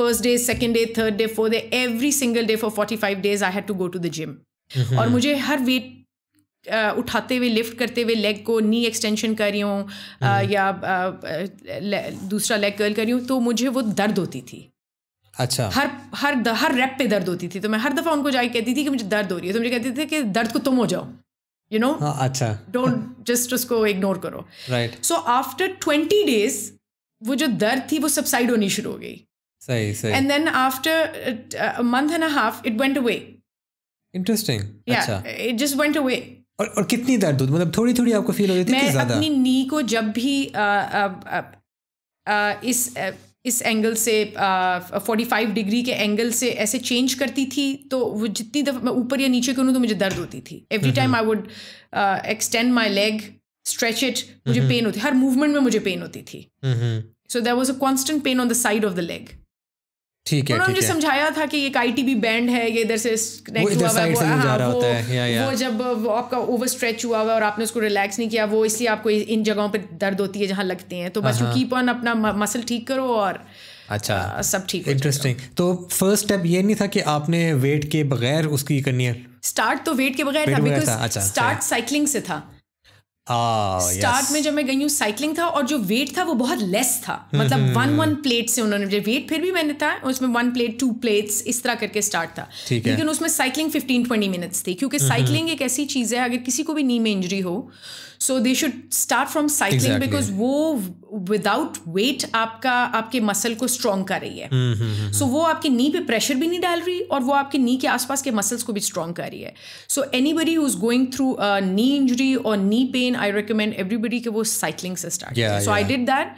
first day second day third day fourth day every single day for forty five days I had to go to the gym और मुझे हर wait Uh, उठाते हुए lift करते हुए leg को नी extension कर रही हूँ uh, mm-hmm. या ले, uh, दूसरा लेग कर्ल कर रही हूँ तो मुझे वो दर्द होती थी अच्छा हर हर द, हर रेप पे दर्द होती थी तो मैं हर दफ़ा उनको जाके कहती थी कि मुझे दर्द हो रही है तो मुझे कहते थे कि दर्द को तुम हो जाओ यू नो हाँ, अच्छा डोंट जस्ट उसको इग्नोर करो right so after twenty days वो जो दर्द थी वो सबसाइड होनी शुरू हो गई सही सही and then after a month and a half it went away interesting अच्छा इट जस्ट वेंट अवे और और कितनी दर्द होती मतलब थोड़ी थोड़ी आपको फील हो रही जाती मैं अपनी नी को जब भी uh, uh, uh, इस इस एंगल से फोर्टी फाइव डिग्री के एंगल से ऐसे चेंज करती थी तो वो जितनी दफ़ा मैं ऊपर या नीचे करूँ तो मुझे दर्द होती थी every time I would extend my leg stretch it मुझे पेन होती हर मूवमेंट में मुझे पेन होती थी so there was a constant pain on the side of the leg ठीक है उन्होंने समझाया था कि ये आईटी भी बैंड है ये इधर से कनेक्ट हुआ हुआ हाँ, वो, हाँ, वो, या, या। वो जब वो आपका ओवर स्ट्रेच हुआ हुआ और आपने उसको रिलैक्स नहीं किया वो इसलिए आपको इन जगहों पे दर्द होती है जहाँ लगते हैं तो बस यू कीप ऑन अपना मसल ठीक करो और अच्छा आ, सब ठीक इंटरेस्टिंग तो फर्स्ट स्टेप ये नहीं था कि आपने वेट के बगैर उसकी करनी है स्टार्ट तो वेट के बगैर था बिकॉज स्टार्ट साइकिलिंग से था स्टार्ट ah, में जब मैं गई हूँ साइकिलिंग था और जो वेट था वो बहुत लेस था हम्म, मतलब वन वन प्लेट से उन्होंने वेट फिर भी मैंने था उसमें वन प्लेट टू प्लेट्स इस तरह करके स्टार्ट था लेकिन उसमें साइकिलिंग फिफ्टीन ट्वेंटी मिनट्स थी क्योंकि साइकिलिंग हम्म, हम्म। एक ऐसी चीज़ है अगर किसी को भी नी में इंजरी हो so they should start from cycling because वो विदाउट वेट आपका आपके मसल को स्ट्रॉन्ग कर रही है सो mm -hmm. so, वो आपकी नी पे प्रेशर भी नहीं डाल रही और वो आपके नी के आसपास के मसल्स को भी स्ट्रॉन्ग कर रही है so anybody is going through knee injury और knee pain I recommend everybody के वो साइकिलिंग से start so I did that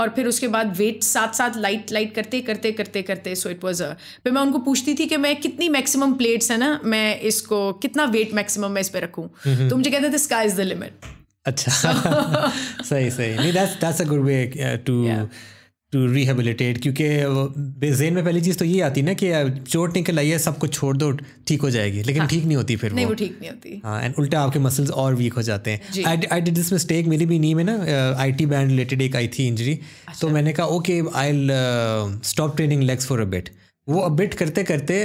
और फिर उसके बाद वेट साथ साथ लाइट लाइट करते करते करते करते सो इट वॉज फिर मैं उनको पूछती थी कि मैं कितनी मैक्सिमम प्लेट्स है ना मैं इसको कितना वेट मैक्सिमम मैं इस पर रखूँ mm -hmm. तो मुझे कहते थे स्काई इज द लिमिट अच्छा सही सही नहीं that's that's a good way to to rehabilitate क्योंकि uh, जेन में पहली चीज़ तो ये आती ना कि uh, चोट निकल आई है सब कुछ छोड़ दो ठीक हो जाएगी लेकिन हाँ, ठीक नहीं होती फिर नहीं वो ठीक नहीं होती हाँ एंड उल्टा आपके मसल्स और वीक हो जाते हैं आई डिड दिस मिस्टेक मेरी भी नी में ना आई टी बैंड रिलेटेड एक आई थी इंजरी तो अच्छा। तो मैंने कहा okay I stop training legs for a bit वो अबिट करते करते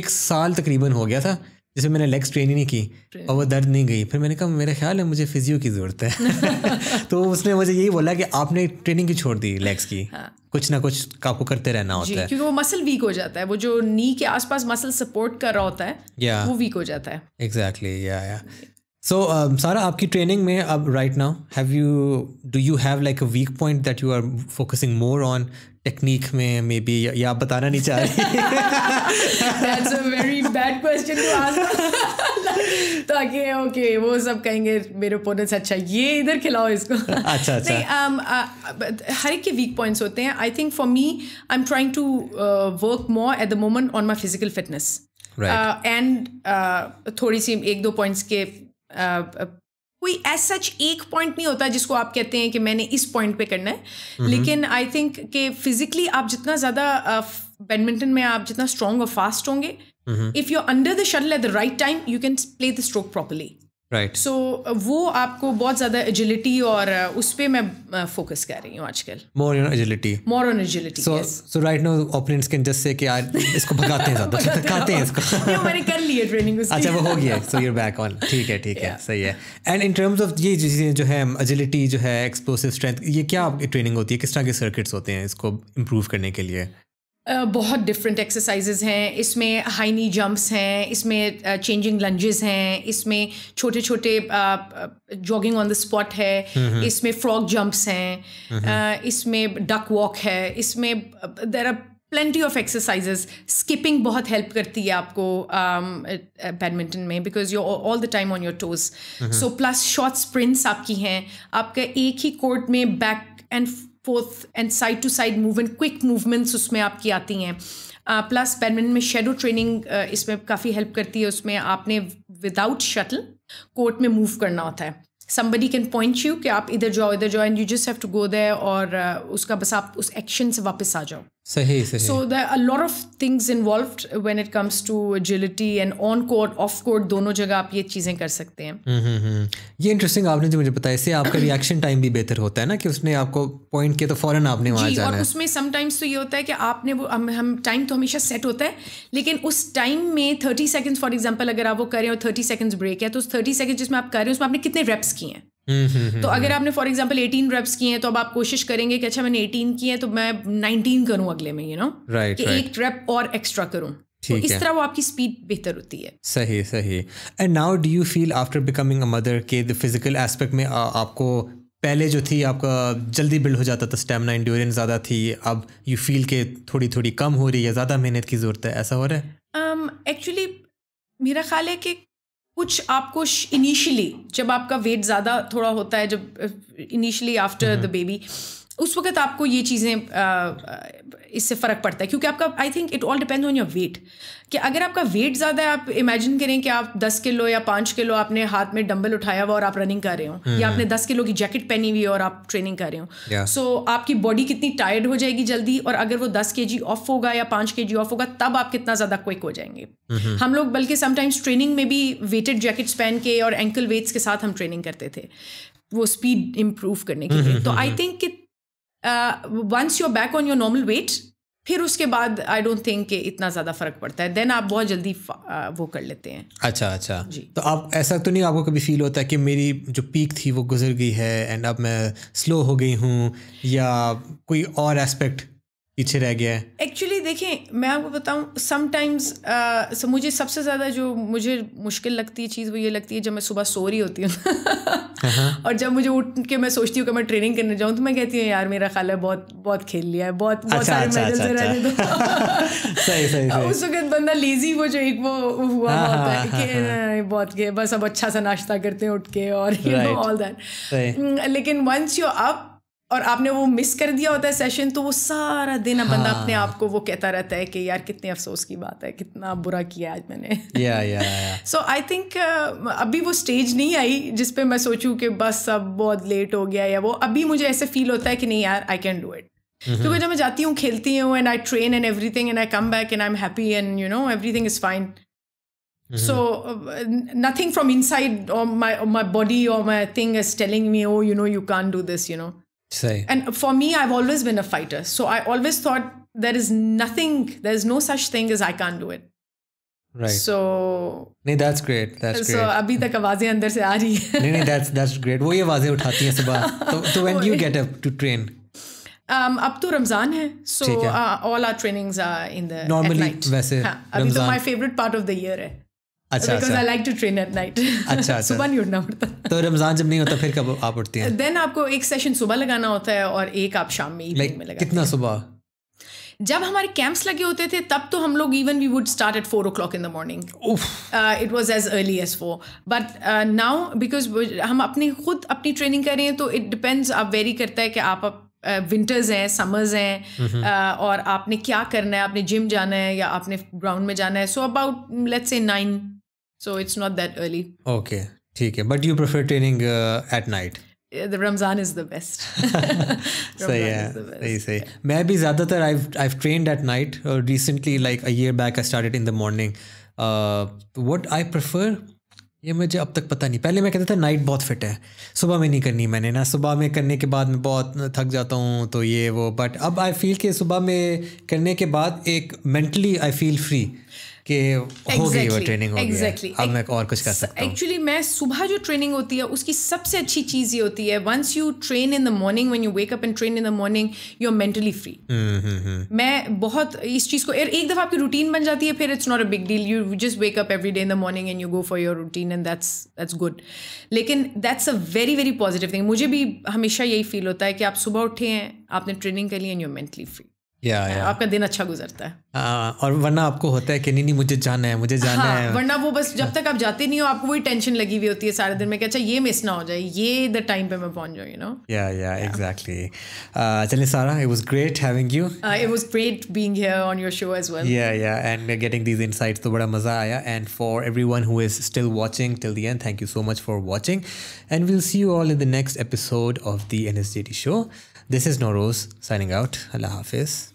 एक साल तकरीबन हो गया था जैसे मैंने लेग्स ही नहीं की और वो दर्द नहीं गई फिर मैंने कहा मेरा ख्याल है मुझे फिजियो की ज़रूरत है तो उसने मुझे यही बोला कि आपने ट्रेनिंग की छोड़ दी लेग्स की हाँ। कुछ ना कुछ तो आपको करते रहना होता है क्योंकि वो मसल वीक हो जाता है वो जो नी के आसपास मसल सपोर्ट कर रहा होता है या वो वीक हो जाता है एग्जैक्टली या या सो सारा आपकी ट्रेनिंग में अब right now have you do you have like a weak point that you are focusing more on technique में मे बी या आप बताना नहीं चाह रहे बैड क्वेश्चन ताकि ओके वो सब कहेंगे मेरे ओपोनेंट्स अच्छा ये इधर खिलाओ इसको अच्छा अच्छा नहीं um, uh, हर एक के वीक पॉइंट्स होते हैं I think for me I am trying to work more at the moment on my physical fitness and थोड़ी सी एक दो पॉइंट्स के uh, कोई एज सच एक पॉइंट नहीं होता जिसको आप कहते हैं कि मैंने इस पॉइंट पे करना है mm-hmm. लेकिन आई थिंक कि फिजिकली आप जितना ज़्यादा बैडमिंटन में आप जितना स्ट्रॉन्ग और फास्ट होंगे if you under the shuttle at the right time you can play the stroke properly right so वो आपको बहुत ज़्यादा एजिलिटी और uh, उस पर मैं फोकस uh, कर रही हूँ आजकल more on agility more on agility so right no opponents can just say कि यार इसको भगाते हैं ज़्यादा भगाते हैं इसको मैंने कर लिए ट्रेनिंग उसकी अच्छा वो हो गया so you are back on ठीक है ठीक है सही है एंड इन टर्म्स ऑफ ये चीज़ें जो है एजिलिटी जो है एक्सप्लोसिव स्ट्रेंथ ये क्या ट्रेनिंग होती है किस तरह के सर्किट्स होते हैं इसको इम्प्रूव करने के लिए बहुत डिफरेंट एक्सरसाइजेज हैं इसमें हाइनी नी जंप्स हैं इसमें चेंजिंग लंजेस हैं इसमें छोटे छोटे जॉगिंग ऑन द स्पॉट है इसमें फ्रॉग जंप्स हैं इसमें डक वॉक है इसमें there are plenty of exercises skipping बहुत हेल्प करती है आपको बैडमिंटन um, में because you all the time on your toes so plus short sprints आपकी हैं आपका एक ही कोर्ट में back and forth and side to side movement quick movements उसमें आपकी आती हैं प्लस uh, बैडमिंटन में शेडो ट्रेनिंग uh, इसमें काफ़ी हेल्प करती है उसमें आपने विदाउट शटल कोर्ट में मूव करना होता है समबडी कैन पॉइंट यू कि आप इधर जाओ इधर जाओ and you just have to go there और uh, उसका बस आप उस एक्शन से वापस आ जाओ सही सही so there a lot of things involve when it comes to agility and on court off court दोनों जगह आप ये चीज़ें कर सकते हैं हम्म, हम्म, हम्म। ये इंटरेस्टिंग आपने जो मुझे बताया इससे आपका रिएक्शन टाइम भी बेहतर होता है ना कि उसने आपको पॉइंट किया तो फौरन आपने वहाँ जाना और है उसमें समटाइम्स तो ये होता है कि आपने वो हम, हम टाइम तो हमेशा सेट होता है लेकिन उस टाइम में थर्टी सेकेंड्स फॉर एग्जाम्पल अगर आप वो करें और थर्टी सेकेंड्स ब्रेक है तो उस थर्टी सेकेंड जिसमें आप कर रहे हैं उसमें आपने कितने रेप्स किए हैं हम्म, हम्म, हम्म, तो अगर आपने फॉर एग्जाम्पल एटीन रेप्स किए हैं तो अब आप कोशिश करेंगे कि अच्छा मैंने एटीन की है तो मैं नाइनटीन करूं अगले में यू नो राइट एक रेप और एक्स्ट्रा करूं तो इस तरह वो आपकी स्पीड बेहतर होती है सही सही and now do you feel after becoming a mother के द फिजिकल एस्पेक्ट में आ, आपको पहले जो थी आपका जल्दी बिल्ड हो जाता था स्टेमिना इंड्योरेंस ज़्यादा थी अब यू फील के थोड़ी थोड़ी कम हो रही है ज़्यादा मेहनत की ज़रूरत है ऐसा हो रहा है एक्चुअली um, मेरा ख्याल है कि कुछ आपको इनिशियली जब आपका वेट ज़्यादा थोड़ा होता है जब इनिशियली आफ्टर द बेबी उस वक्त आपको ये चीज़ें इससे फ़र्क पड़ता है क्योंकि आपका I think it all depend on your weight कि अगर आपका वेट ज़्यादा है आप इमेजिन करें कि आप दस किलो या पाँच किलो आपने हाथ में डंबल उठाया हुआ और आप रनिंग कर रहे हो हम्म, या आपने हम्म। दस किलो की जैकेट पहनी हुई और आप ट्रेनिंग कर रहे हो सो yeah. so, आपकी बॉडी कितनी टायर्ड हो जाएगी जल्दी और अगर वो दस के जी ऑफ होगा या पाँच के जी ऑफ होगा तब आप कितना ज़्यादा क्विक हो जाएंगे हम लोग बल्कि समटाइम्स ट्रेनिंग में भी वेटेड जैकेट्स पहन के और एंकल वेट्स के साथ हम ट्रेनिंग करते थे वो स्पीड इम्प्रूव करने के लिए तो आई थिंक कि once you're back on your normal weight फिर उसके बाद आई डोंट थिंक कि इतना ज़्यादा फर्क पड़ता है देन आप बहुत जल्दी uh, वो कर लेते हैं अच्छा अच्छा जी तो आप ऐसा तो नहीं आपको कभी फील होता है कि मेरी जो पीक थी वो गुजर गई है एंड अब मैं स्लो हो गई हूँ या कोई और एस्पेक्ट पीछे रह गया है एक्चुअली देखें मैं आपको बताऊँ समटाइम्स uh, मुझे सबसे ज़्यादा जो मुझे मुश्किल लगती है चीज़ वो ये लगती है जब मैं सुबह सो रही होती हूँ Uh-huh. और जब मुझे उठ के मैं सोचती हूँ कि मैं ट्रेनिंग करने जाऊँ तो मैं कहती हूँ यार मेरा खाला बहुत बहुत खेल लिया है बहुत बहुत अच्छा, सारे मेडल से रहने दो अच्छा। सही सही उस वक्त बंदा लेजी वो जो एक वो हुआ हाँ, हाँ, कि हाँ, बहुत बस अब अच्छा सा नाश्ता करते हैं उठ के और यू नो ऑल दैट लेकिन वंस यू अप और आपने वो मिस कर दिया होता है सेशन तो वो सारा दिन हाँ। बंदा अपने हाँ। आप को वो कहता रहता है कि यार कितने अफसोस की बात है कितना बुरा किया आज मैंने सो आई थिंक अभी वो स्टेज नहीं आई जिस पे मैं सोचूं कि बस अब बहुत लेट हो गया या वो अभी मुझे ऐसे फील होता है कि नहीं यार आई कैन डू इट क्योंकि जब मैं जाती हूँ खेलती हूँ and I train and everything and I come back and I am happy and you know everything is fine so uh, nothing from inside or my or my body or my thing is telling me oh you know you can't do this you know Say. And for me, I've always been a fighter. So I always thought there is nothing, there's no such thing as I can't do it. Right. So. नहीं that's great. That's so great. So अभी तक आवाजें अंदर से आ रही हैं. नहीं नहीं that's that's great. वो ये आवाजें उठाती हैं सुबह. तो तो when you get up to train. Um, अब तो रमजान है so all are trainings are in the normally वैसे हाँ, अभी तो my favourite part of the year है अच्छा because I like to train at night अच्छा सुबह नहीं उठना पड़ता तो रमजान जब नहीं होता फिर कब आप उठती हैं देन आपको एक सेशन सुबह लगाना होता है और एक आप शाम में इवनिंग में लगा कितना सुबह जब हमारे कैंप्स लगे होते थे तब तो हम लोग even we would start at four o'clock in the morning it was as early as four but now because हम अपनी खुद अपनी ट्रेनिंग कर रहे हैं तो इट डिपेंड्स आप वेरी करता है कि आप विंटर्स uh, हैं समर्स हैं uh, और आपने क्या करना है आपने जिम जाना है या आपने ग्राउंड में जाना है so about let's a nine so it's not that early okay ठीक है but you prefer training at night Ramzan is the best सही है मैं भी ज्यादातर at night recently like a year back I started in the morning what I prefer ये मुझे अब तक पता नहीं पहले मैं कहता था नाइट बहुत फिट है सुबह में नहीं करनी मैंने ना सुबह में करने के बाद मैं बहुत थक जाता हूँ तो ये वो बट अब आई फील कि सुबह में करने के बाद एक मेंटली आई फील फ्री कि exactly, हो गई वो ट्रेनिंग हो exactly. गया अब मैं और कुछ कर सकता एक्चुअली मैं सुबह जो ट्रेनिंग होती है उसकी सबसे अच्छी चीज़ ये होती है once you train in the morning when you wake up and train in the morning you are mentally free मैं बहुत इस चीज़ को एक दफ़ा आपकी रूटीन बन जाती है फिर it's not a big deal you just wake up every day in the morning and you go for your routine and that's that's good लेकिन that's a very very positive thing मुझे भी हमेशा यही feel होता है कि आप सुबह उठे हैं आपने ट्रेनिंग कर ली एंड यू मेंटली फ्री या, या। आपका दिन अच्छा गुजरता है आ, और वरना आपको होता है कि नहीं नहीं मुझे जाना है मुझे जाना हाँ, है वरना वो बस जब तक आप जाते नहीं हो आपको वही टेंशन लगी हुई होती है सारे दिन में कि अच्छा ये मिस ना हो जाए ये द टाइम पे मैं पहुंच जाऊँ यू नो या या एग्जैक्टली चलिए Sara it was great having you it was great being here on your show as well या या एंड गेटिंग दीस इनसाइट्स तो बड़ा मजा आया and for everyone who is still watching till the end thank you so much for watching and will see you all in the next episode of the NSGT show this is Noroz signing out अल्लाह हाफिज़